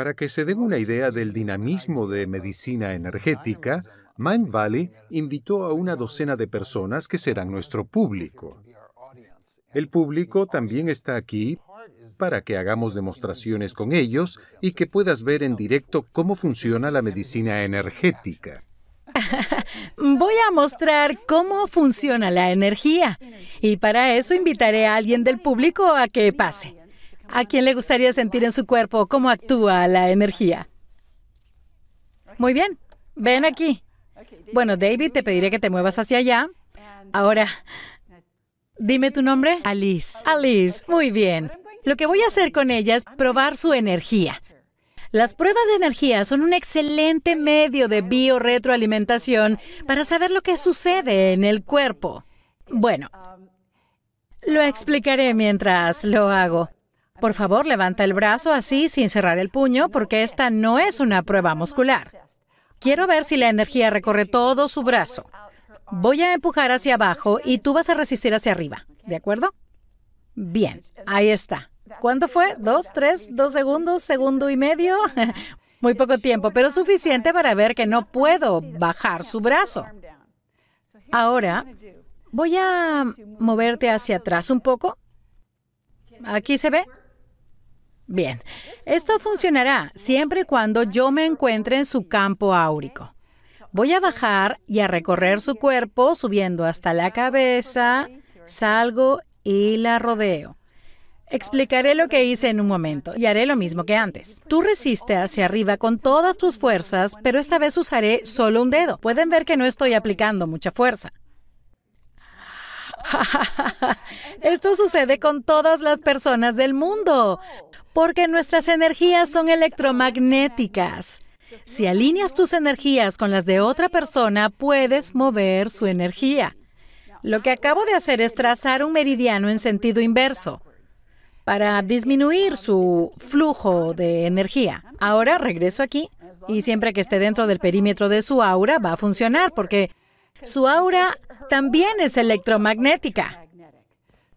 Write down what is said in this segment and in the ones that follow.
Para que se den una idea del dinamismo de medicina energética, Mind Valley invitó a una docena de personas que serán nuestro público. El público también está aquí para que hagamos demostraciones con ellos y que puedas ver en directo cómo funciona la medicina energética. Voy a mostrar cómo funciona la energía y para eso invitaré a alguien del público a que pase. ¿A quién le gustaría sentir en su cuerpo cómo actúa la energía? Muy bien, ven aquí. Bueno, David, te pediré que te muevas hacia allá. Ahora, dime tu nombre. Alice. Alice, muy bien. Lo que voy a hacer con ella es probar su energía. Las pruebas de energía son un excelente medio de biorretroalimentación para saber lo que sucede en el cuerpo. Bueno, lo explicaré mientras lo hago. Por favor, levanta el brazo así sin cerrar el puño porque esta no es una prueba muscular. Quiero ver si la energía recorre todo su brazo. Voy a empujar hacia abajo y tú vas a resistir hacia arriba, ¿de acuerdo? Bien, ahí está. ¿Cuánto fue? ¿Dos, tres, dos segundos, segundo y medio? Muy poco tiempo, pero suficiente para ver que no puedo bajar su brazo. Ahora, voy a moverte hacia atrás un poco. Aquí se ve. Bien, esto funcionará siempre y cuando yo me encuentre en su campo áurico. Voy a bajar y a recorrer su cuerpo, subiendo hasta la cabeza, salgo y la rodeo. Explicaré lo que hice en un momento y haré lo mismo que antes. Tú resiste hacia arriba con todas tus fuerzas, pero esta vez usaré solo un dedo. Pueden ver que no estoy aplicando mucha fuerza. Esto sucede con todas las personas del mundo, porque nuestras energías son electromagnéticas. Si alineas tus energías con las de otra persona, puedes mover su energía. Lo que acabo de hacer es trazar un meridiano en sentido inverso para disminuir su flujo de energía. Ahora regreso aquí y siempre que esté dentro del perímetro de su aura va a funcionar porque su aura también es electromagnética.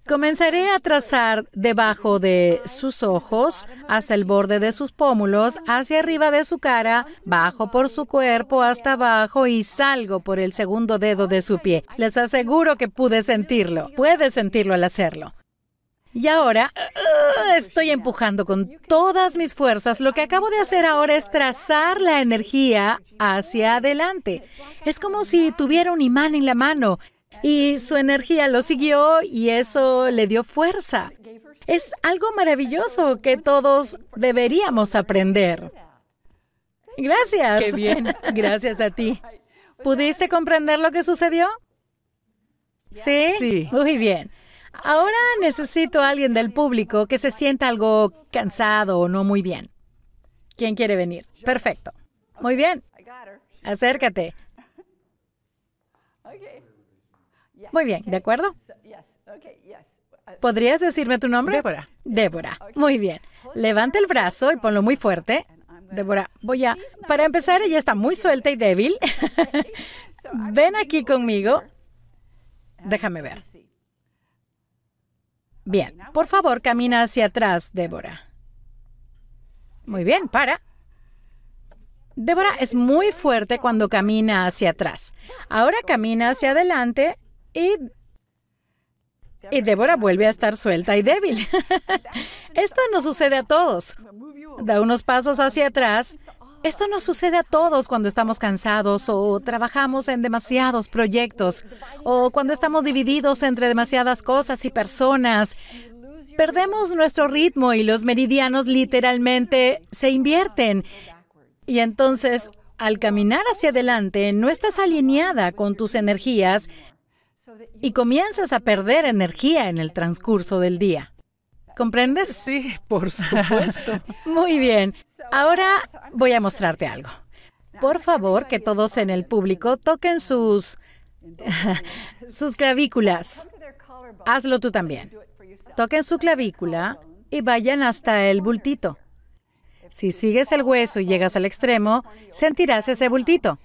Comenzaré a trazar debajo de sus ojos, hacia el borde de sus pómulos, hacia arriba de su cara, bajo por su cuerpo hasta abajo y salgo por el segundo dedo de su pie. Les aseguro que pude sentirlo. Puede sentirlo al hacerlo. Y ahora uh, estoy empujando con todas mis fuerzas. Lo que acabo de hacer ahora es trazar la energía hacia adelante. Es como si tuviera un imán en la mano y su energía lo siguió y eso le dio fuerza. Es algo maravilloso que todos deberíamos aprender. Gracias. Qué bien. Gracias a ti. ¿Pudiste comprender lo que sucedió? Sí. Sí. Muy bien. Ahora necesito a alguien del público que se sienta algo cansado o no muy bien. ¿Quién quiere venir? Perfecto. Muy bien. Acércate. Muy bien, ¿de acuerdo? ¿Podrías decirme tu nombre? Débora. Débora. Muy bien. Levanta el brazo y ponlo muy fuerte. Débora, voy a... Para empezar, ella está muy suelta y débil. Ven aquí conmigo. Déjame ver. Bien, por favor, camina hacia atrás, Débora. Muy bien, para. Débora es muy fuerte cuando camina hacia atrás. Ahora camina hacia adelante y... Y Débora vuelve a estar suelta y débil. Esto no sucede a todos. Da unos pasos hacia atrás esto nos sucede a todos cuando estamos cansados o trabajamos en demasiados proyectos o cuando estamos divididos entre demasiadas cosas y personas. Perdemos nuestro ritmo y los meridianos literalmente se invierten. Y entonces, al caminar hacia adelante, no estás alineada con tus energías y comienzas a perder energía en el transcurso del día. ¿Comprendes? Sí, por supuesto. Muy bien. Ahora voy a mostrarte algo. Por favor, que todos en el público toquen sus sus clavículas. Hazlo tú también. Toquen su clavícula y vayan hasta el bultito. Si sigues el hueso y llegas al extremo, sentirás ese bultito.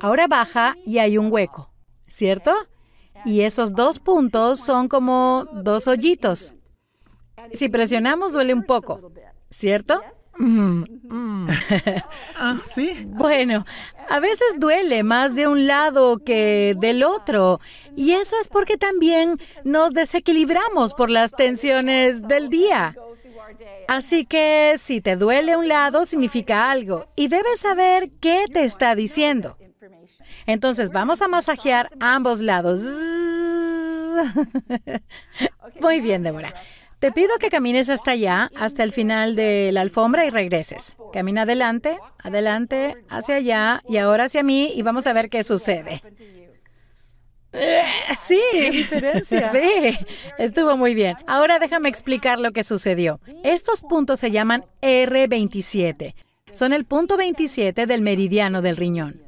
Ahora baja y hay un hueco, ¿cierto? Y esos dos puntos son como dos hoyitos. Si presionamos duele un poco, ¿cierto? Ah, sí. Bueno, a veces duele más de un lado que del otro. Y eso es porque también nos desequilibramos por las tensiones del día. Así que si te duele un lado significa algo y debes saber qué te está diciendo. Entonces vamos a masajear ambos lados. Muy bien, Débora. Te pido que camines hasta allá, hasta el final de la alfombra y regreses. Camina adelante, adelante, hacia allá y ahora hacia mí y vamos a ver qué sucede. Eh, sí, sí, estuvo muy bien. Ahora déjame explicar lo que sucedió. Estos puntos se llaman R27. Son el punto 27 del meridiano del riñón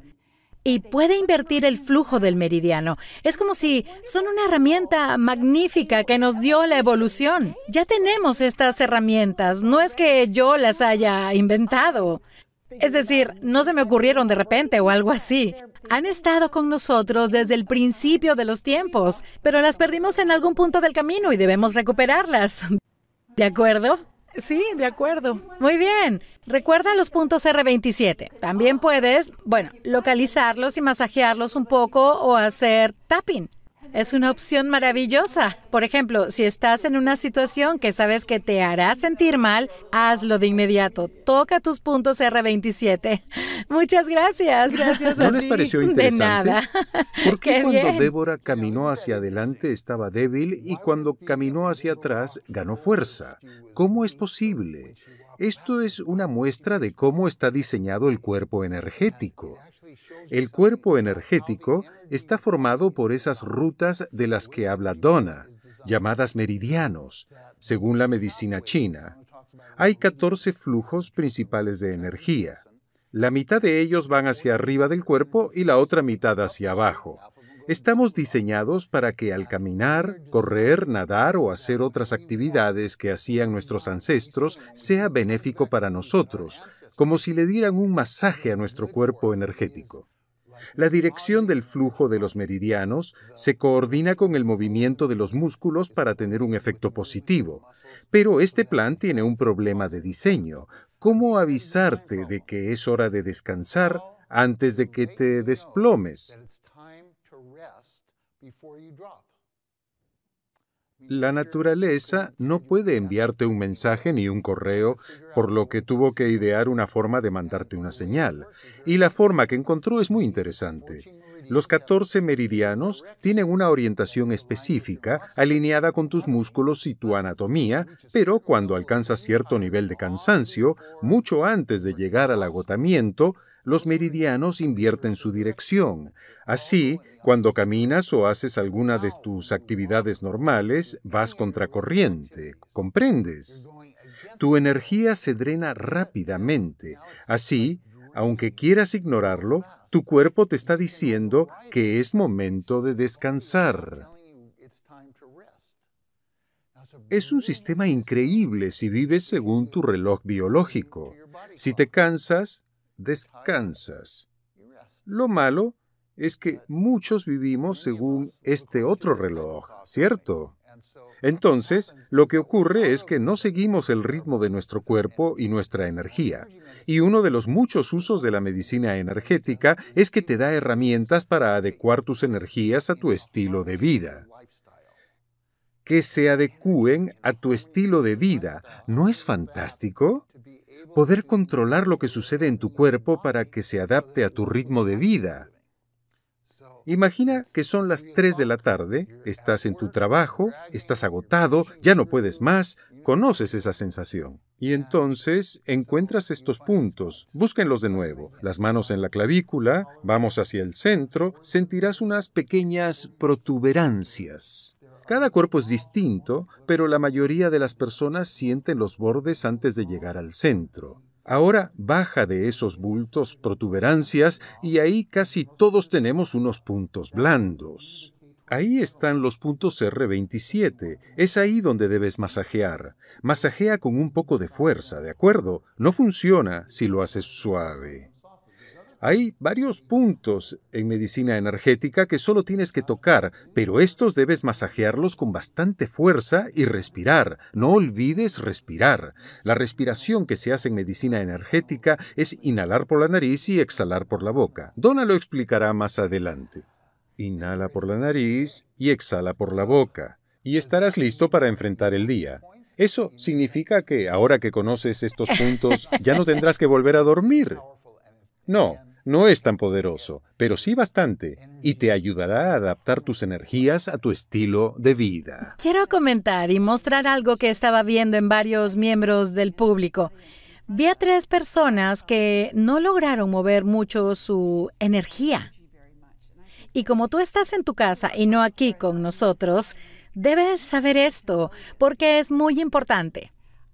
y puede invertir el flujo del meridiano. Es como si son una herramienta magnífica que nos dio la evolución. Ya tenemos estas herramientas, no es que yo las haya inventado. Es decir, no se me ocurrieron de repente o algo así. Han estado con nosotros desde el principio de los tiempos, pero las perdimos en algún punto del camino y debemos recuperarlas. ¿De acuerdo? Sí, de acuerdo. Muy bien. Recuerda los puntos R27. También puedes, bueno, localizarlos y masajearlos un poco o hacer tapping. Es una opción maravillosa. Por ejemplo, si estás en una situación que sabes que te hará sentir mal, hazlo de inmediato. Toca tus puntos R27. Muchas gracias. Gracias a ¿No les pareció interesante? ¿Por qué, cuando Débora caminó hacia adelante estaba débil y cuando caminó hacia atrás ganó fuerza? ¿Cómo es posible? Esto es una muestra de cómo está diseñado el cuerpo energético. El cuerpo energético está formado por esas rutas de las que habla Donna, llamadas meridianos, según la medicina china. Hay 14 flujos principales de energía. La mitad de ellos van hacia arriba del cuerpo y la otra mitad hacia abajo. Estamos diseñados para que al caminar, correr, nadar o hacer otras actividades que hacían nuestros ancestros sea benéfico para nosotros, como si le dieran un masaje a nuestro cuerpo energético. La dirección del flujo de los meridianos se coordina con el movimiento de los músculos para tener un efecto positivo. Pero este plan tiene un problema de diseño. ¿Cómo avisarte de que es hora de descansar antes de que te desplomes? La naturaleza no puede enviarte un mensaje ni un correo, por lo que tuvo que idear una forma de mandarte una señal. Y la forma que encontró es muy interesante. Los 14 meridianos tienen una orientación específica, alineada con tus músculos y tu anatomía, pero cuando alcanzas cierto nivel de cansancio, mucho antes de llegar al agotamiento, los meridianos invierten su dirección. Así, cuando caminas o haces alguna de tus actividades normales, vas contracorriente, ¿comprendes? Tu energía se drena rápidamente. Así, aunque quieras ignorarlo, tu cuerpo te está diciendo que es momento de descansar. Es un sistema increíble si vives según tu reloj biológico. Si te cansas, descansas. Lo malo es que muchos vivimos según este otro reloj, ¿cierto? Entonces, lo que ocurre es que no seguimos el ritmo de nuestro cuerpo y nuestra energía. Y uno de los muchos usos de la medicina energética es que te da herramientas para adecuar tus energías a tu estilo de vida. Que se adecúen a tu estilo de vida. ¿No es fantástico? poder controlar lo que sucede en tu cuerpo para que se adapte a tu ritmo de vida. Imagina que son las 3 de la tarde, estás en tu trabajo, estás agotado, ya no puedes más, conoces esa sensación. Y entonces encuentras estos puntos, búsquenlos de nuevo, las manos en la clavícula, vamos hacia el centro, sentirás unas pequeñas protuberancias. Cada cuerpo es distinto, pero la mayoría de las personas sienten los bordes antes de llegar al centro. Ahora baja de esos bultos protuberancias y ahí casi todos tenemos unos puntos blandos. Ahí están los puntos R27. Es ahí donde debes masajear. Masajea con un poco de fuerza, ¿de acuerdo? No funciona si lo haces suave. Hay varios puntos en medicina energética que solo tienes que tocar, pero estos debes masajearlos con bastante fuerza y respirar. No olvides respirar. La respiración que se hace en medicina energética es inhalar por la nariz y exhalar por la boca. Donna lo explicará más adelante. Inhala por la nariz y exhala por la boca. Y estarás listo para enfrentar el día. Eso significa que ahora que conoces estos puntos, ya no tendrás que volver a dormir. No, no es tan poderoso, pero sí bastante, y te ayudará a adaptar tus energías a tu estilo de vida. Quiero comentar y mostrar algo que estaba viendo en varios miembros del público. Vi a tres personas que no lograron mover mucho su energía. Y como tú estás en tu casa y no aquí con nosotros, debes saber esto, porque es muy importante.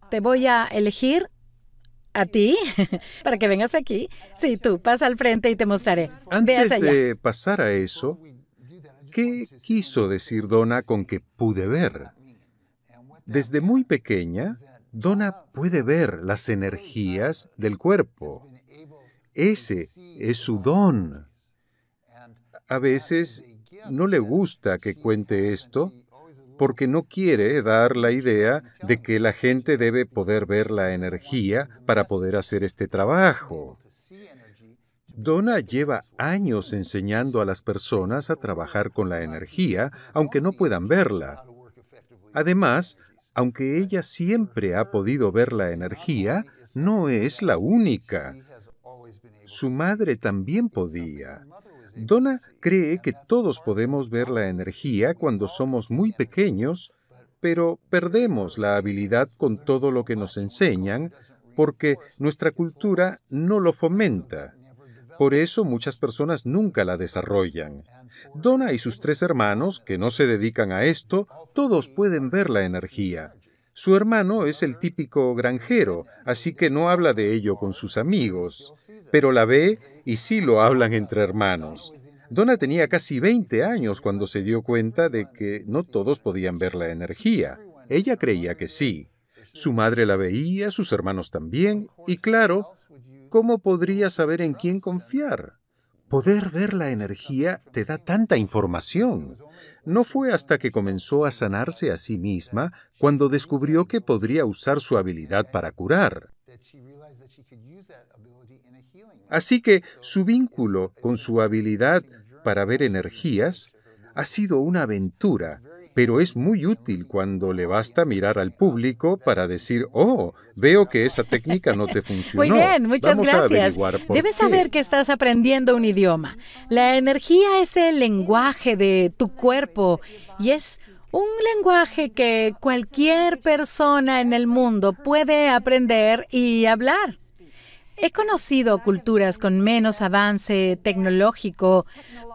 Te voy a elegir ¿A ti? Para que vengas aquí. Sí, tú, pasa al frente y te mostraré. Antes de pasar a eso, ¿qué quiso decir Donna con que pude ver? Desde muy pequeña, Donna puede ver las energías del cuerpo. Ese es su don. A veces no le gusta que cuente esto, porque no quiere dar la idea de que la gente debe poder ver la energía para poder hacer este trabajo. Donna lleva años enseñando a las personas a trabajar con la energía, aunque no puedan verla. Además, aunque ella siempre ha podido ver la energía, no es la única. Su madre también podía. Donna cree que todos podemos ver la energía cuando somos muy pequeños, pero perdemos la habilidad con todo lo que nos enseñan porque nuestra cultura no lo fomenta. Por eso muchas personas nunca la desarrollan. Donna y sus tres hermanos, que no se dedican a esto, todos pueden ver la energía. Su hermano es el típico granjero, así que no habla de ello con sus amigos, pero la ve y sí lo hablan entre hermanos. Donna tenía casi 20 años cuando se dio cuenta de que no todos podían ver la energía. Ella creía que sí. Su madre la veía, sus hermanos también, y claro, ¿cómo podría saber en quién confiar? Poder ver la energía te da tanta información. No fue hasta que comenzó a sanarse a sí misma cuando descubrió que podría usar su habilidad para curar. Así que su vínculo con su habilidad para ver energías ha sido una aventura, pero es muy útil cuando le basta mirar al público para decir, oh, veo que esa técnica no te funcionó. Muy bien, muchas gracias. Debes saber que estás aprendiendo un idioma. La energía es el lenguaje de tu cuerpo y es un lenguaje que cualquier persona en el mundo puede aprender y hablar. He conocido culturas con menos avance tecnológico,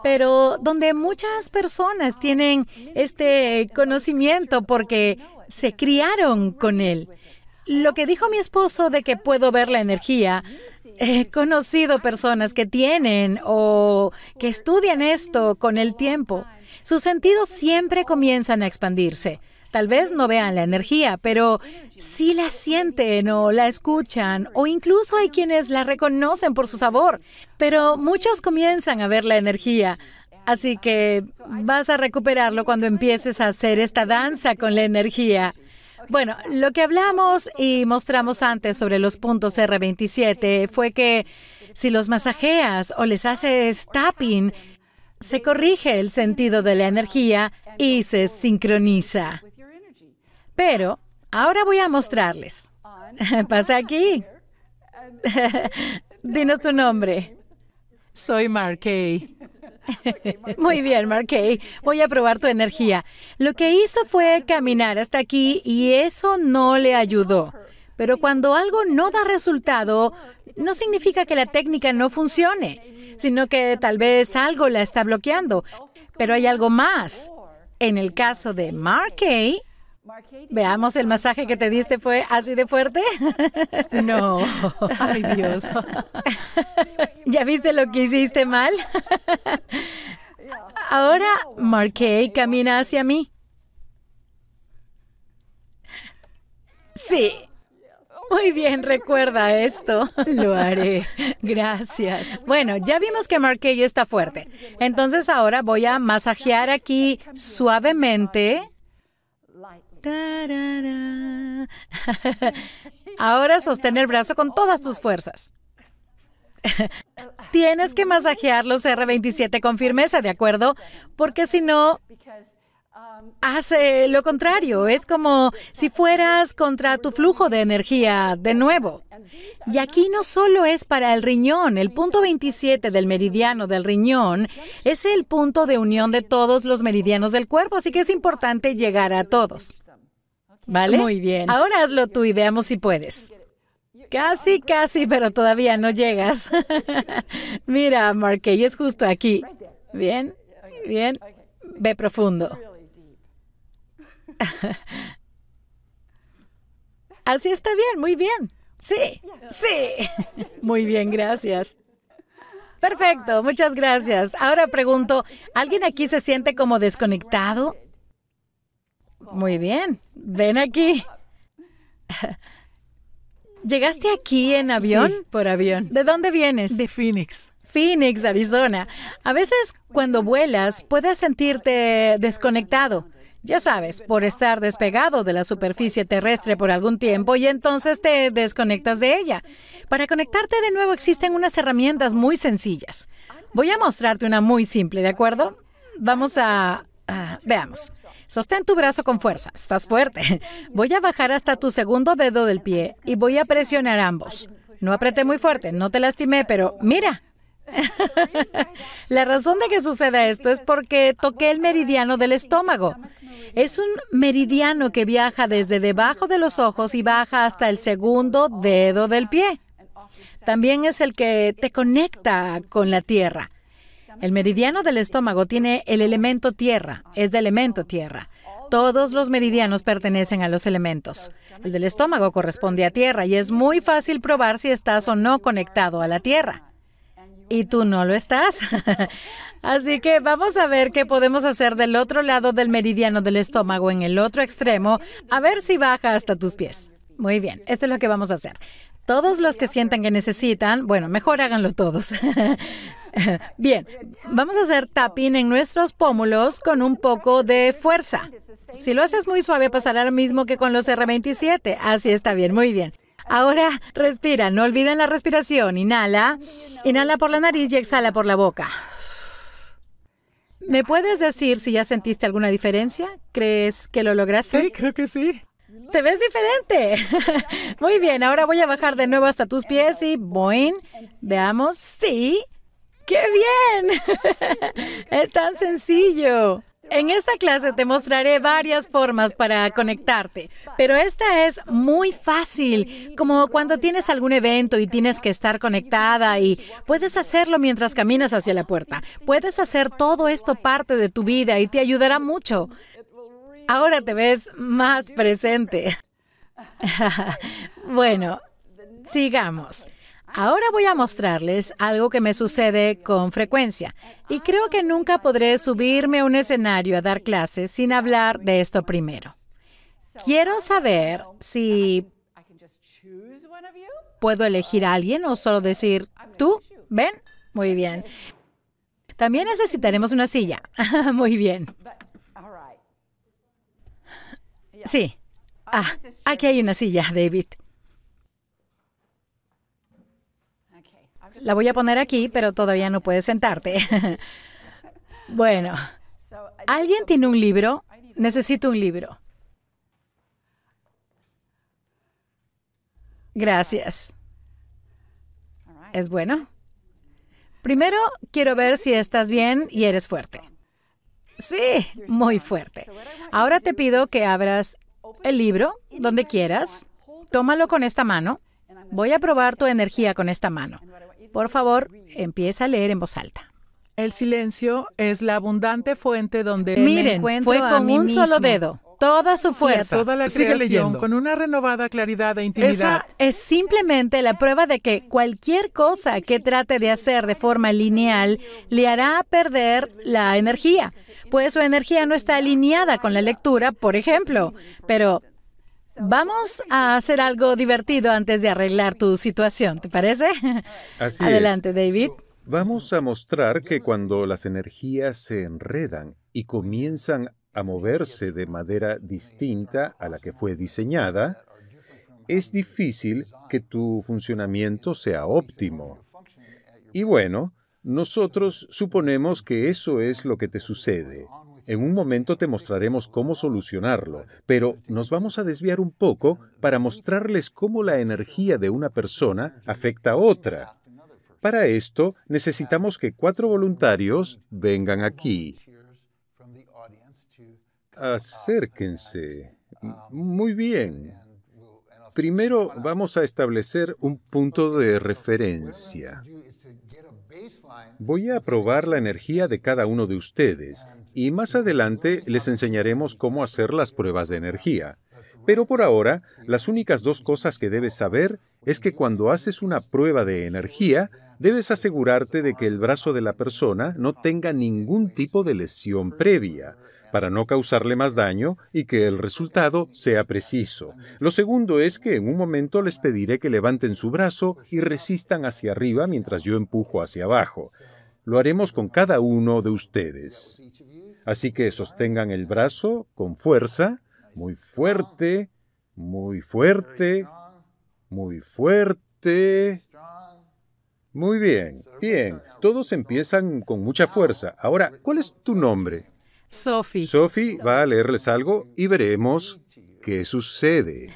pero donde muchas personas tienen este conocimiento porque se criaron con él. Lo que dijo mi esposo de que puedo ver la energía, he conocido personas que tienen o que estudian esto con el tiempo sus sentidos siempre comienzan a expandirse. Tal vez no vean la energía, pero sí la sienten o la escuchan, o incluso hay quienes la reconocen por su sabor. Pero muchos comienzan a ver la energía. Así que vas a recuperarlo cuando empieces a hacer esta danza con la energía. Bueno, lo que hablamos y mostramos antes sobre los puntos R27 fue que si los masajeas o les haces tapping, se corrige el sentido de la energía y se sincroniza. Pero ahora voy a mostrarles. Pasa aquí. Dinos tu nombre. Soy Markey. Muy bien, Markey. Voy a probar tu energía. Lo que hizo fue caminar hasta aquí y eso no le ayudó. Pero cuando algo no da resultado, no significa que la técnica no funcione, sino que tal vez algo la está bloqueando. Pero hay algo más. En el caso de Markey, Veamos, el masaje que te diste fue así de fuerte. No. Ay, Dios. ¿Ya viste lo que hiciste mal? Ahora Markey camina hacia mí. Sí, muy bien, recuerda esto. Lo haré. Gracias. Bueno, ya vimos que Marquey está fuerte. Entonces ahora voy a masajear aquí suavemente. Ahora sostén el brazo con todas tus fuerzas. Tienes que masajear los R27 con firmeza, ¿de acuerdo? Porque si no, hace lo contrario, es como si fueras contra tu flujo de energía de nuevo. Y aquí no solo es para el riñón, el punto 27 del meridiano del riñón es el punto de unión de todos los meridianos del cuerpo, así que es importante llegar a todos. ¿Vale? Muy bien. Ahora hazlo tú y veamos si puedes. Casi, casi, pero todavía no llegas. Mira, Marqué, y es justo aquí. Bien, bien. Ve profundo. Así está bien, muy bien. Sí, sí. Muy bien, gracias. Perfecto, muchas gracias. Ahora pregunto, ¿alguien aquí se siente como desconectado? Muy bien, ven aquí. ¿Llegaste aquí en avión? Por avión. ¿De dónde vienes? De Phoenix. Phoenix, Arizona. A veces cuando vuelas puedes sentirte desconectado ya sabes, por estar despegado de la superficie terrestre por algún tiempo y entonces te desconectas de ella. Para conectarte de nuevo existen unas herramientas muy sencillas. Voy a mostrarte una muy simple, ¿de acuerdo? Vamos a... veamos. Sostén tu brazo con fuerza, estás fuerte. Voy a bajar hasta tu segundo dedo del pie y voy a presionar ambos. No apreté muy fuerte, no te lastimé, pero mira, la razón de que suceda esto es porque toqué el meridiano del estómago. Es un meridiano que viaja desde debajo de los ojos y baja hasta el segundo dedo del pie. También es el que te conecta con la tierra. El meridiano del estómago tiene el elemento tierra, es de elemento tierra. Todos los meridianos pertenecen a los elementos. El del estómago corresponde a tierra y es muy fácil probar si estás o no conectado a la tierra y tú no lo estás. Así que vamos a ver qué podemos hacer del otro lado del meridiano del estómago, en el otro extremo, a ver si baja hasta tus pies. Muy bien, esto es lo que vamos a hacer. Todos los que sientan que necesitan, bueno, mejor háganlo todos. Bien, vamos a hacer tapping en nuestros pómulos con un poco de fuerza. Si lo haces muy suave, pasará lo mismo que con los R27. Así está bien, muy bien. Ahora respira, no olviden la respiración. Inhala. Inhala por la nariz y exhala por la boca. ¿Me puedes decir si ya sentiste alguna diferencia? ¿Crees que lo lograste? Sí, creo que sí. Te ves diferente. Muy bien, ahora voy a bajar de nuevo hasta tus pies y boing. Veamos. Sí. ¡Qué bien! Es tan sencillo. En esta clase te mostraré varias formas para conectarte, pero esta es muy fácil, como cuando tienes algún evento y tienes que estar conectada y puedes hacerlo mientras caminas hacia la puerta. Puedes hacer todo esto parte de tu vida y te ayudará mucho. Ahora te ves más presente. bueno, sigamos. Ahora voy a mostrarles algo que me sucede con frecuencia y creo que nunca podré subirme a un escenario a dar clases sin hablar de esto primero. Quiero saber si puedo elegir a alguien o solo decir, tú, ven, muy bien. También necesitaremos una silla. muy bien. Sí. Ah, aquí hay una silla, David. La voy a poner aquí, pero todavía no puedes sentarte. bueno, ¿alguien tiene un libro? Necesito un libro. Gracias. ¿Es bueno? Primero, quiero ver si estás bien y eres fuerte. Sí, muy fuerte. Ahora te pido que abras el libro donde quieras. Tómalo con esta mano. Voy a probar tu energía con esta mano. Por favor, empieza a leer en voz alta. El silencio es la abundante fuente donde Miren, fue con un solo dedo. Toda su fuerza. toda la con una renovada claridad e intimidad. Esa es simplemente la prueba de que cualquier cosa que trate de hacer de forma lineal le hará perder la energía, pues su energía no está alineada con la lectura, por ejemplo. Pero Vamos a hacer algo divertido antes de arreglar tu situación, ¿te parece? Así Adelante, David. Vamos a mostrar que cuando las energías se enredan y comienzan a moverse de manera distinta a la que fue diseñada, es difícil que tu funcionamiento sea óptimo. Y bueno, nosotros suponemos que eso es lo que te sucede. En un momento te mostraremos cómo solucionarlo, pero nos vamos a desviar un poco para mostrarles cómo la energía de una persona afecta a otra. Para esto necesitamos que cuatro voluntarios vengan aquí. Acérquense. Muy bien. Primero vamos a establecer un punto de referencia. Voy a probar la energía de cada uno de ustedes y más adelante les enseñaremos cómo hacer las pruebas de energía. Pero por ahora, las únicas dos cosas que debes saber es que cuando haces una prueba de energía, debes asegurarte de que el brazo de la persona no tenga ningún tipo de lesión previa para no causarle más daño y que el resultado sea preciso. Lo segundo es que en un momento les pediré que levanten su brazo y resistan hacia arriba mientras yo empujo hacia abajo. Lo haremos con cada uno de ustedes. Así que sostengan el brazo con fuerza, muy fuerte, muy fuerte, muy fuerte. Muy bien, bien. Todos empiezan con mucha fuerza. Ahora, ¿cuál es tu nombre? Sophie. Sophie va a leerles algo y veremos qué sucede.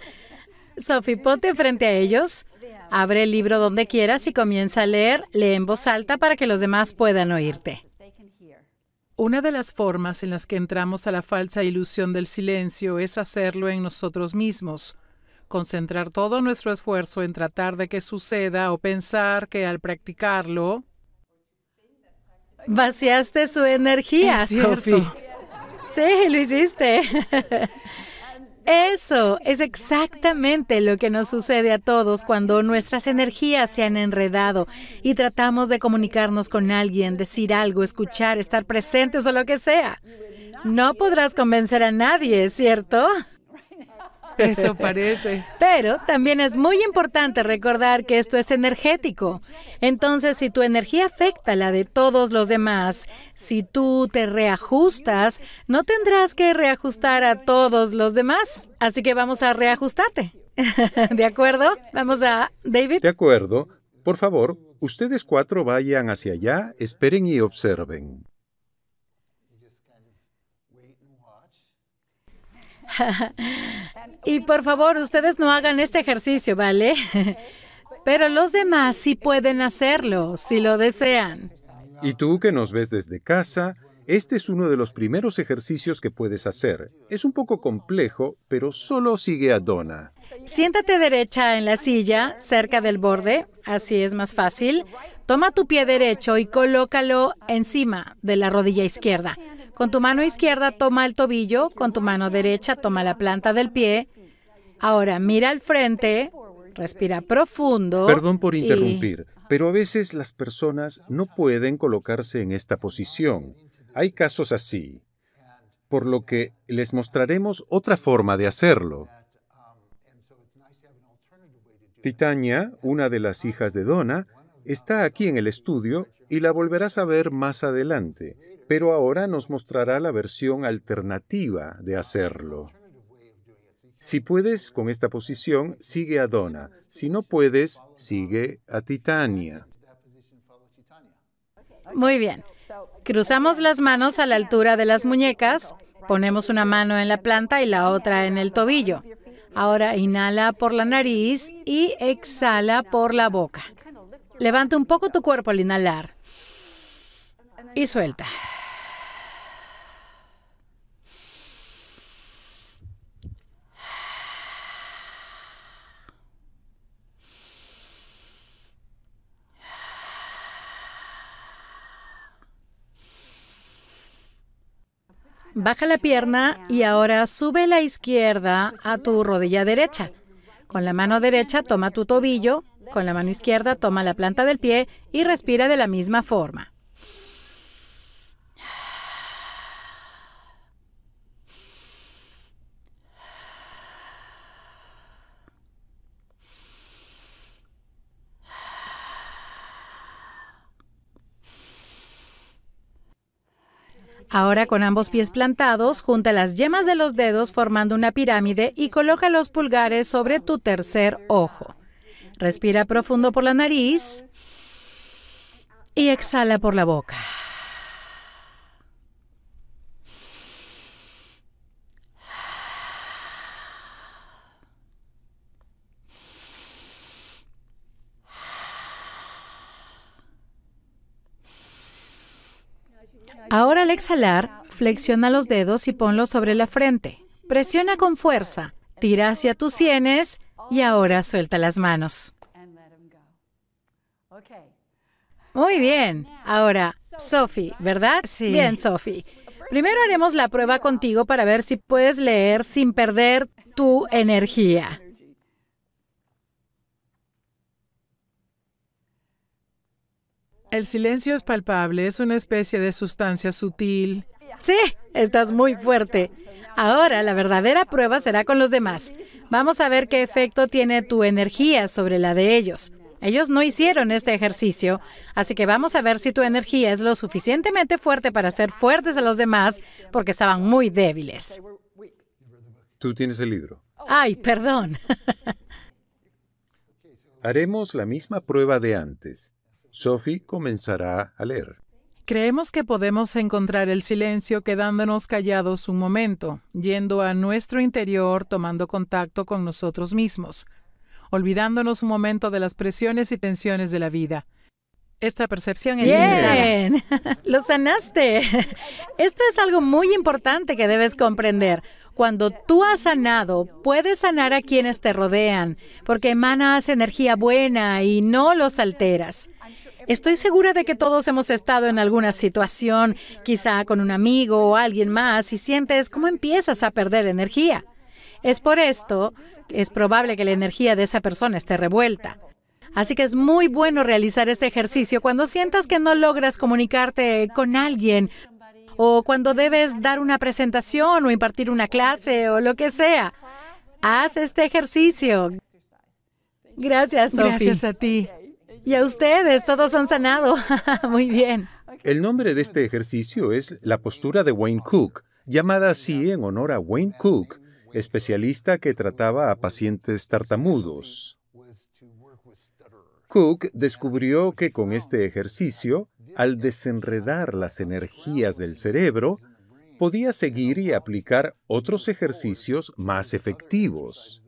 Sophie, ponte frente a ellos, abre el libro donde quieras y comienza a leer. Lee en voz alta para que los demás puedan oírte. Una de las formas en las que entramos a la falsa ilusión del silencio es hacerlo en nosotros mismos concentrar todo nuestro esfuerzo en tratar de que suceda o pensar que al practicarlo Vaciaste su energía, eh, Sophie. Sí, lo hiciste. Eso es exactamente lo que nos sucede a todos cuando nuestras energías se han enredado y tratamos de comunicarnos con alguien, decir algo, escuchar, estar presentes o lo que sea. No podrás convencer a nadie, ¿cierto? Eso parece. Pero también es muy importante recordar que esto es energético. Entonces, si tu energía afecta a la de todos los demás, si tú te reajustas, no tendrás que reajustar a todos los demás. Así que vamos a reajustarte. ¿De acuerdo? Vamos a David. De acuerdo. Por favor, ustedes cuatro vayan hacia allá, esperen y observen. y por favor, ustedes no hagan este ejercicio, ¿vale? Pero los demás sí pueden hacerlo, si lo desean. Y tú que nos ves desde casa, este es uno de los primeros ejercicios que puedes hacer. Es un poco complejo, pero solo sigue a Dona. Siéntate derecha en la silla, cerca del borde, así es más fácil. Toma tu pie derecho y colócalo encima de la rodilla izquierda. Con tu mano izquierda toma el tobillo, con tu mano derecha toma la planta del pie. Ahora mira al frente, respira profundo. Perdón por interrumpir, pero a veces las personas no pueden colocarse en esta posición. Hay casos así, por lo que les mostraremos otra forma de hacerlo. Titania, una de las hijas de Donna, está aquí en el estudio y la volverás a ver más adelante, pero ahora nos mostrará la versión alternativa de hacerlo. Si puedes con esta posición, sigue a Donna. Si no puedes, sigue a Titania. Muy bien. Cruzamos las manos a la altura de las muñecas, ponemos una mano en la planta y la otra en el tobillo. Ahora inhala por la nariz y exhala por la boca. Levanta un poco tu cuerpo al inhalar. Y suelta. Baja la pierna y ahora sube la izquierda a tu rodilla derecha. Con la mano derecha toma tu tobillo, con la mano izquierda toma la planta del pie y respira de la misma forma. Ahora con ambos pies plantados, junta las yemas de los dedos formando una pirámide y coloca los pulgares sobre tu tercer ojo. Respira profundo por la nariz y exhala por la boca. Ahora al exhalar, flexiona los dedos y ponlos sobre la frente. Presiona con fuerza, tira hacia tus sienes y ahora suelta las manos. Muy bien. Ahora, Sophie, ¿verdad? Sí. Bien, Sophie. Primero haremos la prueba contigo para ver si puedes leer sin perder tu energía. El silencio es palpable, es una especie de sustancia sutil. Sí, estás muy fuerte. Ahora la verdadera prueba será con los demás. Vamos a ver qué efecto tiene tu energía sobre la de ellos. Ellos no hicieron este ejercicio, así que vamos a ver si tu energía es lo suficientemente fuerte para ser fuertes a los demás porque estaban muy débiles. Tú tienes el libro. Ay, perdón. Haremos la misma prueba de antes. Sophie comenzará a leer. Creemos que podemos encontrar el silencio quedándonos callados un momento, yendo a nuestro interior, tomando contacto con nosotros mismos, olvidándonos un momento de las presiones y tensiones de la vida. Esta percepción es bien. Lo sanaste. Esto es algo muy importante que debes comprender. Cuando tú has sanado, puedes sanar a quienes te rodean, porque emanas energía buena y no los alteras. Estoy segura de que todos hemos estado en alguna situación, quizá con un amigo o alguien más, y sientes cómo empiezas a perder energía. Es por esto que es probable que la energía de esa persona esté revuelta. Así que es muy bueno realizar este ejercicio cuando sientas que no logras comunicarte con alguien o cuando debes dar una presentación o impartir una clase o lo que sea. Haz este ejercicio. Gracias, Gracias a ti. Y a ustedes, todos han sanado. Muy bien. El nombre de este ejercicio es la postura de Wayne Cook, llamada así en honor a Wayne Cook, especialista que trataba a pacientes tartamudos. Cook descubrió que con este ejercicio, al desenredar las energías del cerebro, podía seguir y aplicar otros ejercicios más efectivos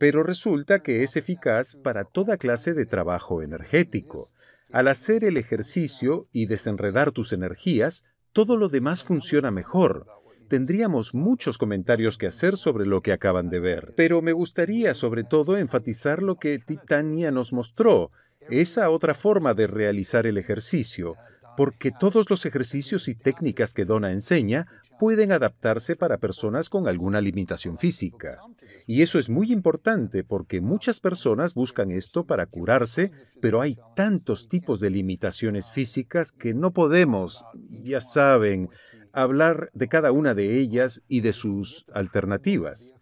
pero resulta que es eficaz para toda clase de trabajo energético. Al hacer el ejercicio y desenredar tus energías, todo lo demás funciona mejor. Tendríamos muchos comentarios que hacer sobre lo que acaban de ver, pero me gustaría sobre todo enfatizar lo que Titania nos mostró, esa otra forma de realizar el ejercicio, porque todos los ejercicios y técnicas que Donna enseña pueden adaptarse para personas con alguna limitación física. Y eso es muy importante porque muchas personas buscan esto para curarse, pero hay tantos tipos de limitaciones físicas que no podemos, ya saben, hablar de cada una de ellas y de sus alternativas.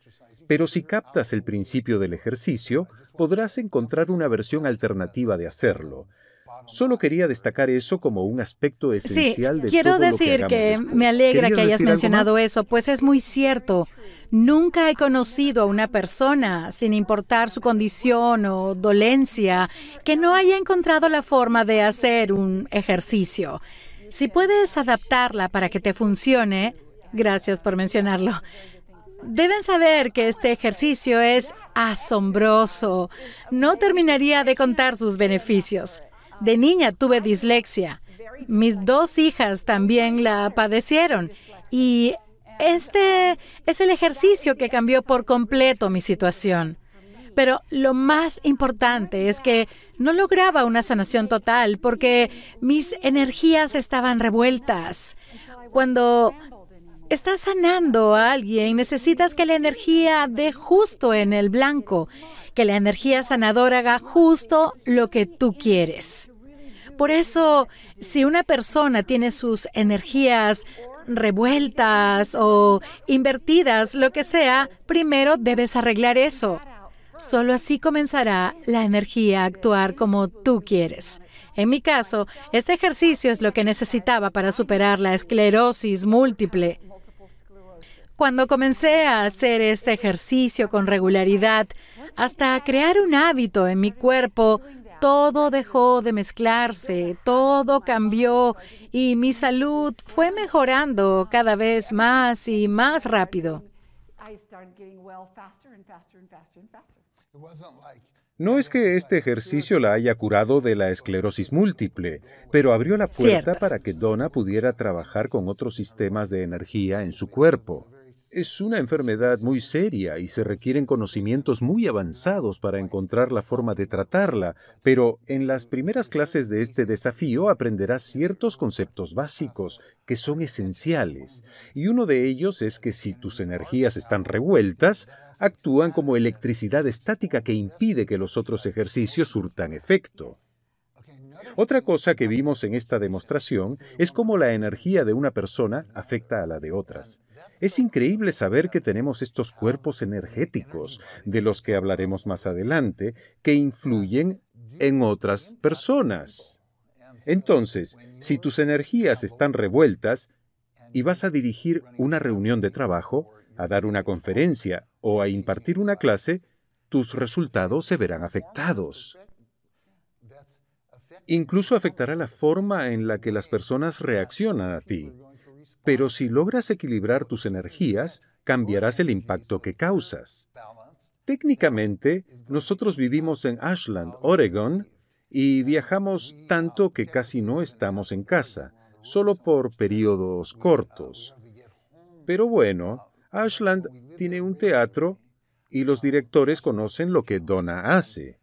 Pero si captas el principio del ejercicio, podrás encontrar una versión alternativa de hacerlo, Solo quería destacar eso como un aspecto esencial sí, de quiero decir que me alegra que hayas mencionado eso, pues es muy cierto. Nunca he conocido a una persona, sin importar su condición o dolencia, que no haya encontrado la forma de hacer un ejercicio. Si puedes adaptarla para que te funcione, gracias por mencionarlo. Deben saber que este ejercicio es asombroso. No terminaría de contar sus beneficios. De niña tuve dislexia. Mis dos hijas también la padecieron y este es el ejercicio que cambió por completo mi situación. Pero lo más importante es que no lograba una sanación total porque mis energías estaban revueltas. Cuando estás sanando a alguien, necesitas que la energía dé justo en el blanco que la energía sanadora haga justo lo que tú quieres. Por eso, si una persona tiene sus energías revueltas o invertidas, lo que sea, primero debes arreglar eso. Solo así comenzará la energía a actuar como tú quieres. En mi caso, este ejercicio es lo que necesitaba para superar la esclerosis múltiple. Cuando comencé a hacer este ejercicio con regularidad, hasta crear un hábito en mi cuerpo, todo dejó de mezclarse, todo cambió y mi salud fue mejorando cada vez más y más rápido. No es que este ejercicio la haya curado de la esclerosis múltiple, pero abrió la puerta para que Donna pudiera trabajar con otros sistemas de energía en su cuerpo. Es una enfermedad muy seria y se requieren conocimientos muy avanzados para encontrar la forma de tratarla, pero en las primeras clases de este desafío aprenderás ciertos conceptos básicos que son esenciales, y uno de ellos es que si tus energías están revueltas, actúan como electricidad estática que impide que los otros ejercicios surtan efecto. Otra cosa que vimos en esta demostración es cómo la energía de una persona afecta a la de otras. Es increíble saber que tenemos estos cuerpos energéticos, de los que hablaremos más adelante, que influyen en otras personas. Entonces, si tus energías están revueltas y vas a dirigir una reunión de trabajo, a dar una conferencia o a impartir una clase, tus resultados se verán afectados. Incluso afectará la forma en la que las personas reaccionan a ti. Pero si logras equilibrar tus energías, cambiarás el impacto que causas. Técnicamente, nosotros vivimos en Ashland, Oregon, y viajamos tanto que casi no estamos en casa, solo por periodos cortos. Pero bueno, Ashland tiene un teatro y los directores conocen lo que Donna hace.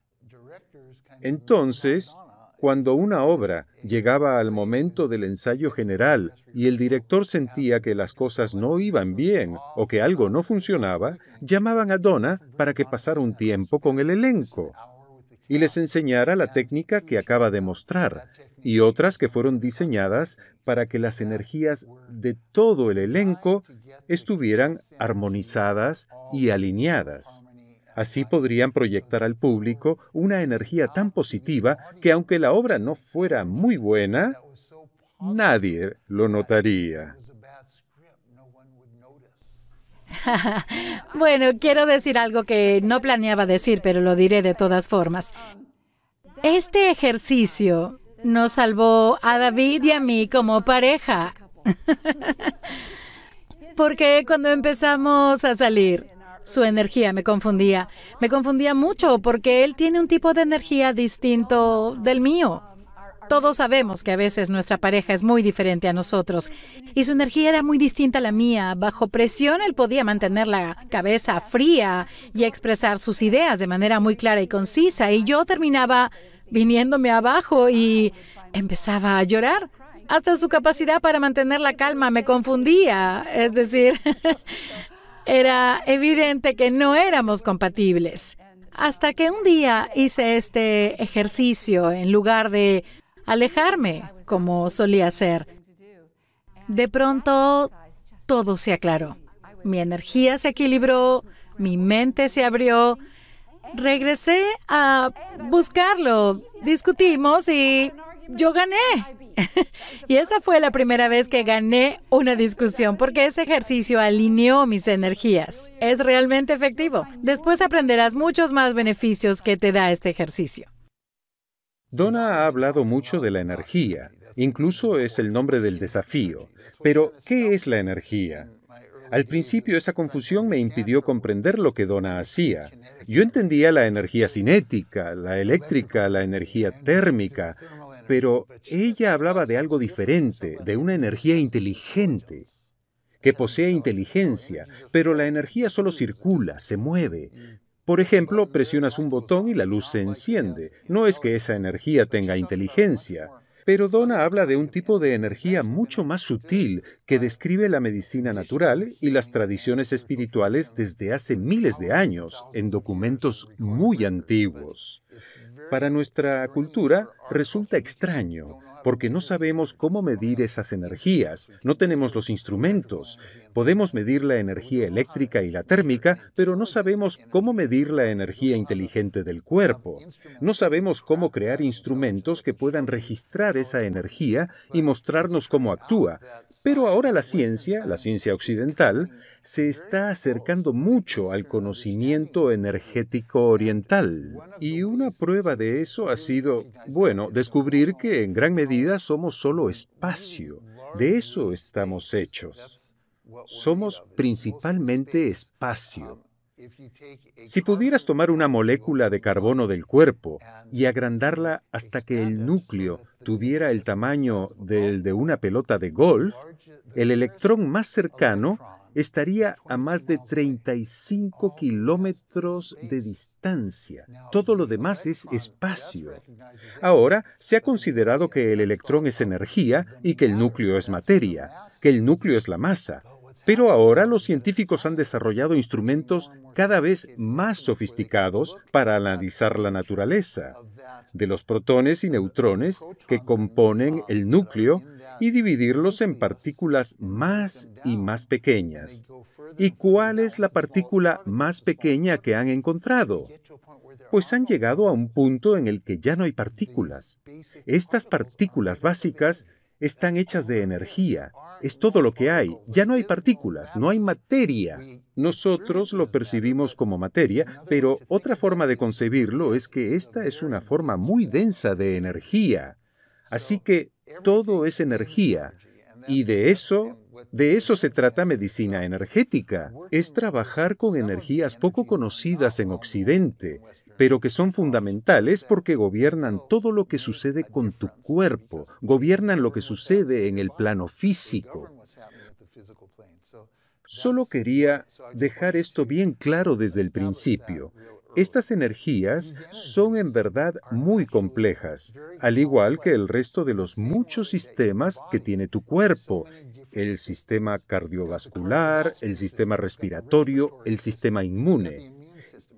Entonces, cuando una obra llegaba al momento del ensayo general y el director sentía que las cosas no iban bien o que algo no funcionaba, llamaban a Donna para que pasara un tiempo con el elenco y les enseñara la técnica que acaba de mostrar y otras que fueron diseñadas para que las energías de todo el elenco estuvieran armonizadas y alineadas. Así podrían proyectar al público una energía tan positiva que aunque la obra no fuera muy buena, nadie lo notaría. bueno, quiero decir algo que no planeaba decir, pero lo diré de todas formas. Este ejercicio nos salvó a David y a mí como pareja. Porque cuando empezamos a salir, su energía, me confundía. Me confundía mucho porque él tiene un tipo de energía distinto del mío. Todos sabemos que a veces nuestra pareja es muy diferente a nosotros y su energía era muy distinta a la mía. Bajo presión él podía mantener la cabeza fría y expresar sus ideas de manera muy clara y concisa y yo terminaba viniéndome abajo y empezaba a llorar. Hasta su capacidad para mantener la calma me confundía. Es decir, Era evidente que no éramos compatibles. Hasta que un día hice este ejercicio en lugar de alejarme, como solía hacer. De pronto, todo se aclaró. Mi energía se equilibró, mi mente se abrió. Regresé a buscarlo, discutimos y yo gané. y esa fue la primera vez que gané una discusión porque ese ejercicio alineó mis energías. Es realmente efectivo. Después aprenderás muchos más beneficios que te da este ejercicio. Donna ha hablado mucho de la energía, incluso es el nombre del desafío. Pero, ¿qué es la energía? Al principio esa confusión me impidió comprender lo que Donna hacía. Yo entendía la energía cinética, la eléctrica, la energía térmica, pero ella hablaba de algo diferente, de una energía inteligente, que posee inteligencia, pero la energía solo circula, se mueve. Por ejemplo, presionas un botón y la luz se enciende. No es que esa energía tenga inteligencia. Pero Donna habla de un tipo de energía mucho más sutil que describe la medicina natural y las tradiciones espirituales desde hace miles de años en documentos muy antiguos para nuestra cultura resulta extraño, porque no sabemos cómo medir esas energías, no tenemos los instrumentos, Podemos medir la energía eléctrica y la térmica, pero no sabemos cómo medir la energía inteligente del cuerpo. No sabemos cómo crear instrumentos que puedan registrar esa energía y mostrarnos cómo actúa. Pero ahora la ciencia, la ciencia occidental, se está acercando mucho al conocimiento energético oriental. Y una prueba de eso ha sido, bueno, descubrir que en gran medida somos solo espacio. De eso estamos hechos. Somos principalmente espacio. Si pudieras tomar una molécula de carbono del cuerpo y agrandarla hasta que el núcleo tuviera el tamaño del de una pelota de golf, el electrón más cercano estaría a más de 35 kilómetros de distancia. Todo lo demás es espacio. Ahora se ha considerado que el electrón es energía y que el núcleo es materia, que el núcleo es la masa, pero ahora los científicos han desarrollado instrumentos cada vez más sofisticados para analizar la naturaleza de los protones y neutrones que componen el núcleo y dividirlos en partículas más y más pequeñas. ¿Y cuál es la partícula más pequeña que han encontrado? Pues han llegado a un punto en el que ya no hay partículas. Estas partículas básicas están hechas de energía. Es todo lo que hay. Ya no hay partículas, no hay materia. Nosotros lo percibimos como materia, pero otra forma de concebirlo es que esta es una forma muy densa de energía. Así que todo es energía. Y de eso, de eso se trata medicina energética. Es trabajar con energías poco conocidas en Occidente, pero que son fundamentales porque gobiernan todo lo que sucede con tu cuerpo, gobiernan lo que sucede en el plano físico. Este Solo quería dejar esto bien claro desde el principio. Estas energías son en verdad muy complejas, al igual que el resto de los muchos sistemas que tiene tu cuerpo, el sistema cardiovascular, el sistema respiratorio, el sistema inmune.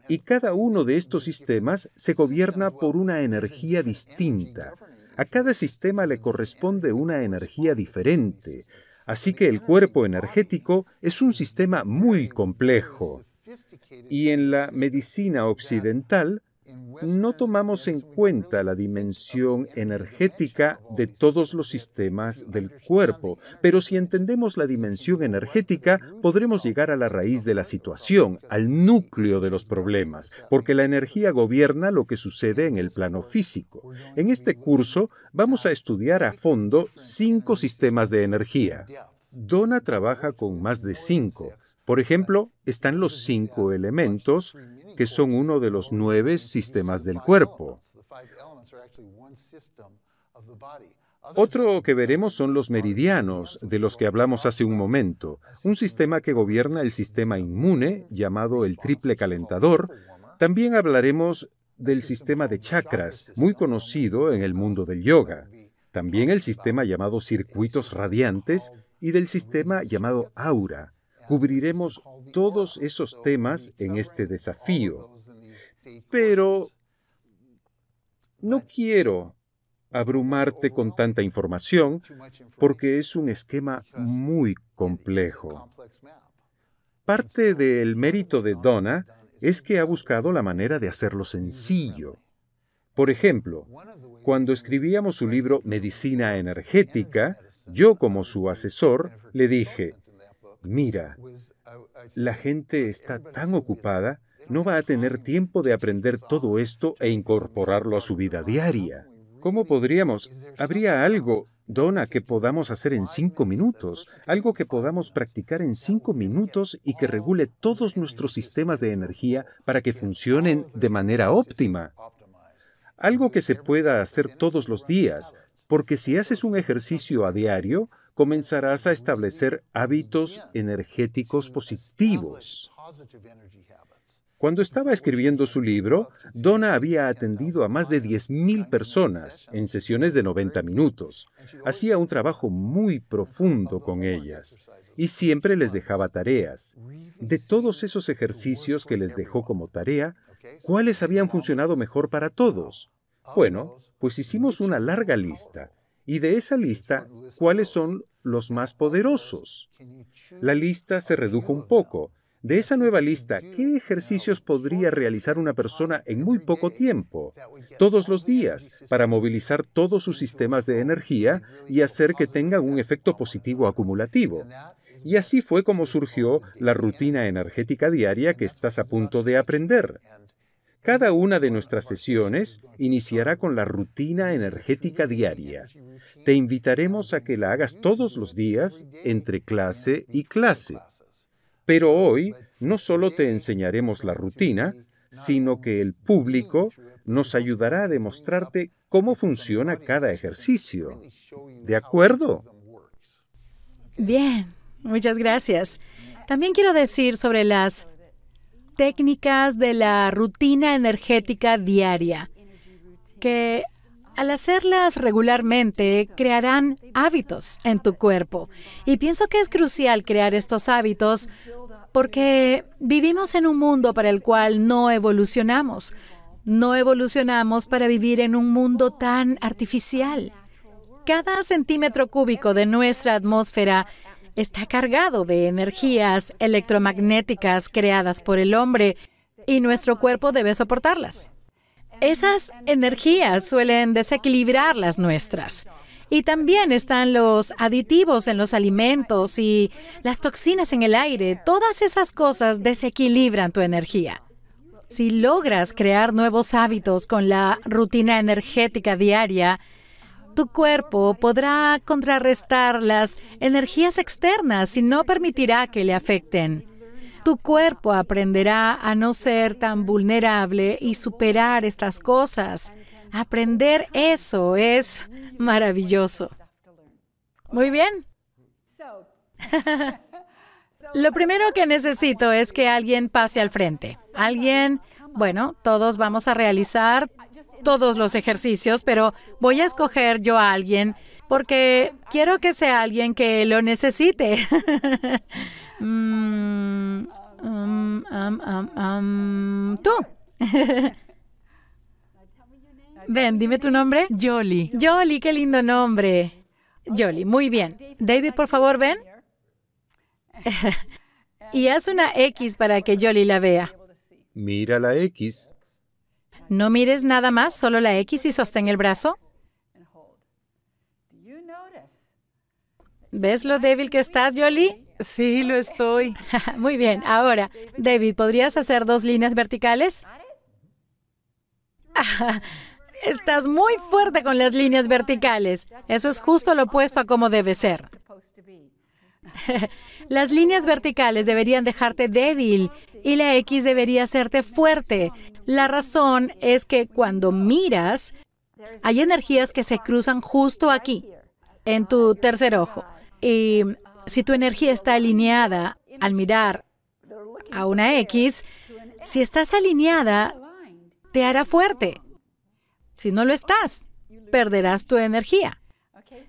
Y cada uno de estos sistemas se gobierna por una energía distinta. A cada sistema le corresponde una energía diferente. Así que el cuerpo energético es un sistema muy complejo. Y en la medicina occidental no tomamos en cuenta la dimensión energética de todos los sistemas del cuerpo, pero si entendemos la dimensión energética, podremos llegar a la raíz de la situación, al núcleo de los problemas, porque la energía gobierna lo que sucede en el plano físico. En este curso vamos a estudiar a fondo cinco sistemas de energía. Donna trabaja con más de cinco, por ejemplo, están los cinco elementos, que son uno de los nueve sistemas del cuerpo. Otro que veremos son los meridianos, de los que hablamos hace un momento, un sistema que gobierna el sistema inmune, llamado el triple calentador. También hablaremos del sistema de chakras, muy conocido en el mundo del yoga. También el sistema llamado circuitos radiantes y del sistema llamado aura, Cubriremos todos esos temas en este desafío. Pero no quiero abrumarte con tanta información porque es un esquema muy complejo. Parte del mérito de Donna es que ha buscado la manera de hacerlo sencillo. Por ejemplo, cuando escribíamos su libro Medicina Energética, yo como su asesor le dije, mira, la gente está tan ocupada, no va a tener tiempo de aprender todo esto e incorporarlo a su vida diaria. ¿Cómo podríamos? ¿Habría algo, Donna, que podamos hacer en cinco minutos? Algo que podamos practicar en cinco minutos y que regule todos nuestros sistemas de energía para que funcionen de manera óptima. Algo que se pueda hacer todos los días, porque si haces un ejercicio a diario, comenzarás a establecer hábitos energéticos positivos. Cuando estaba escribiendo su libro, Donna había atendido a más de 10.000 personas en sesiones de 90 minutos. Hacía un trabajo muy profundo con ellas y siempre les dejaba tareas. De todos esos ejercicios que les dejó como tarea, ¿cuáles habían funcionado mejor para todos? Bueno, pues hicimos una larga lista y de esa lista, ¿cuáles son los más poderosos? La lista se redujo un poco. De esa nueva lista, ¿qué ejercicios podría realizar una persona en muy poco tiempo, todos los días, para movilizar todos sus sistemas de energía y hacer que tengan un efecto positivo acumulativo? Y así fue como surgió la rutina energética diaria que estás a punto de aprender. Cada una de nuestras sesiones iniciará con la rutina energética diaria. Te invitaremos a que la hagas todos los días entre clase y clase. Pero hoy no solo te enseñaremos la rutina, sino que el público nos ayudará a demostrarte cómo funciona cada ejercicio. ¿De acuerdo? Bien, muchas gracias. También quiero decir sobre las técnicas de la rutina energética diaria, que al hacerlas regularmente crearán hábitos en tu cuerpo. Y pienso que es crucial crear estos hábitos porque vivimos en un mundo para el cual no evolucionamos. No evolucionamos para vivir en un mundo tan artificial. Cada centímetro cúbico de nuestra atmósfera está cargado de energías electromagnéticas creadas por el hombre y nuestro cuerpo debe soportarlas. Esas energías suelen desequilibrar las nuestras. Y también están los aditivos en los alimentos y las toxinas en el aire. Todas esas cosas desequilibran tu energía. Si logras crear nuevos hábitos con la rutina energética diaria, tu cuerpo podrá contrarrestar las energías externas y no permitirá que le afecten. Tu cuerpo aprenderá a no ser tan vulnerable y superar estas cosas. Aprender eso es maravilloso. Muy bien. Lo primero que necesito es que alguien pase al frente. Alguien, bueno, todos vamos a realizar todos los ejercicios, pero voy a escoger yo a alguien porque quiero que sea alguien que lo necesite. Mm, um, um, um, tú. Ven, dime tu nombre. Jolie. Jolly, qué lindo nombre. Jolly, muy bien. David, por favor, ven. y haz una X para que Jolie la vea. Mira la X. No mires nada más, solo la X y sostén el brazo. ¿Ves lo débil que estás, Jolie? Sí, lo estoy. Muy bien, ahora, David, ¿podrías hacer dos líneas verticales? estás muy fuerte con las líneas verticales. Eso es justo lo opuesto a cómo debe ser. Las líneas verticales deberían dejarte débil y la X debería hacerte fuerte. La razón es que cuando miras, hay energías que se cruzan justo aquí, en tu tercer ojo. Y si tu energía está alineada al mirar a una X, si estás alineada, te hará fuerte. Si no lo estás, perderás tu energía.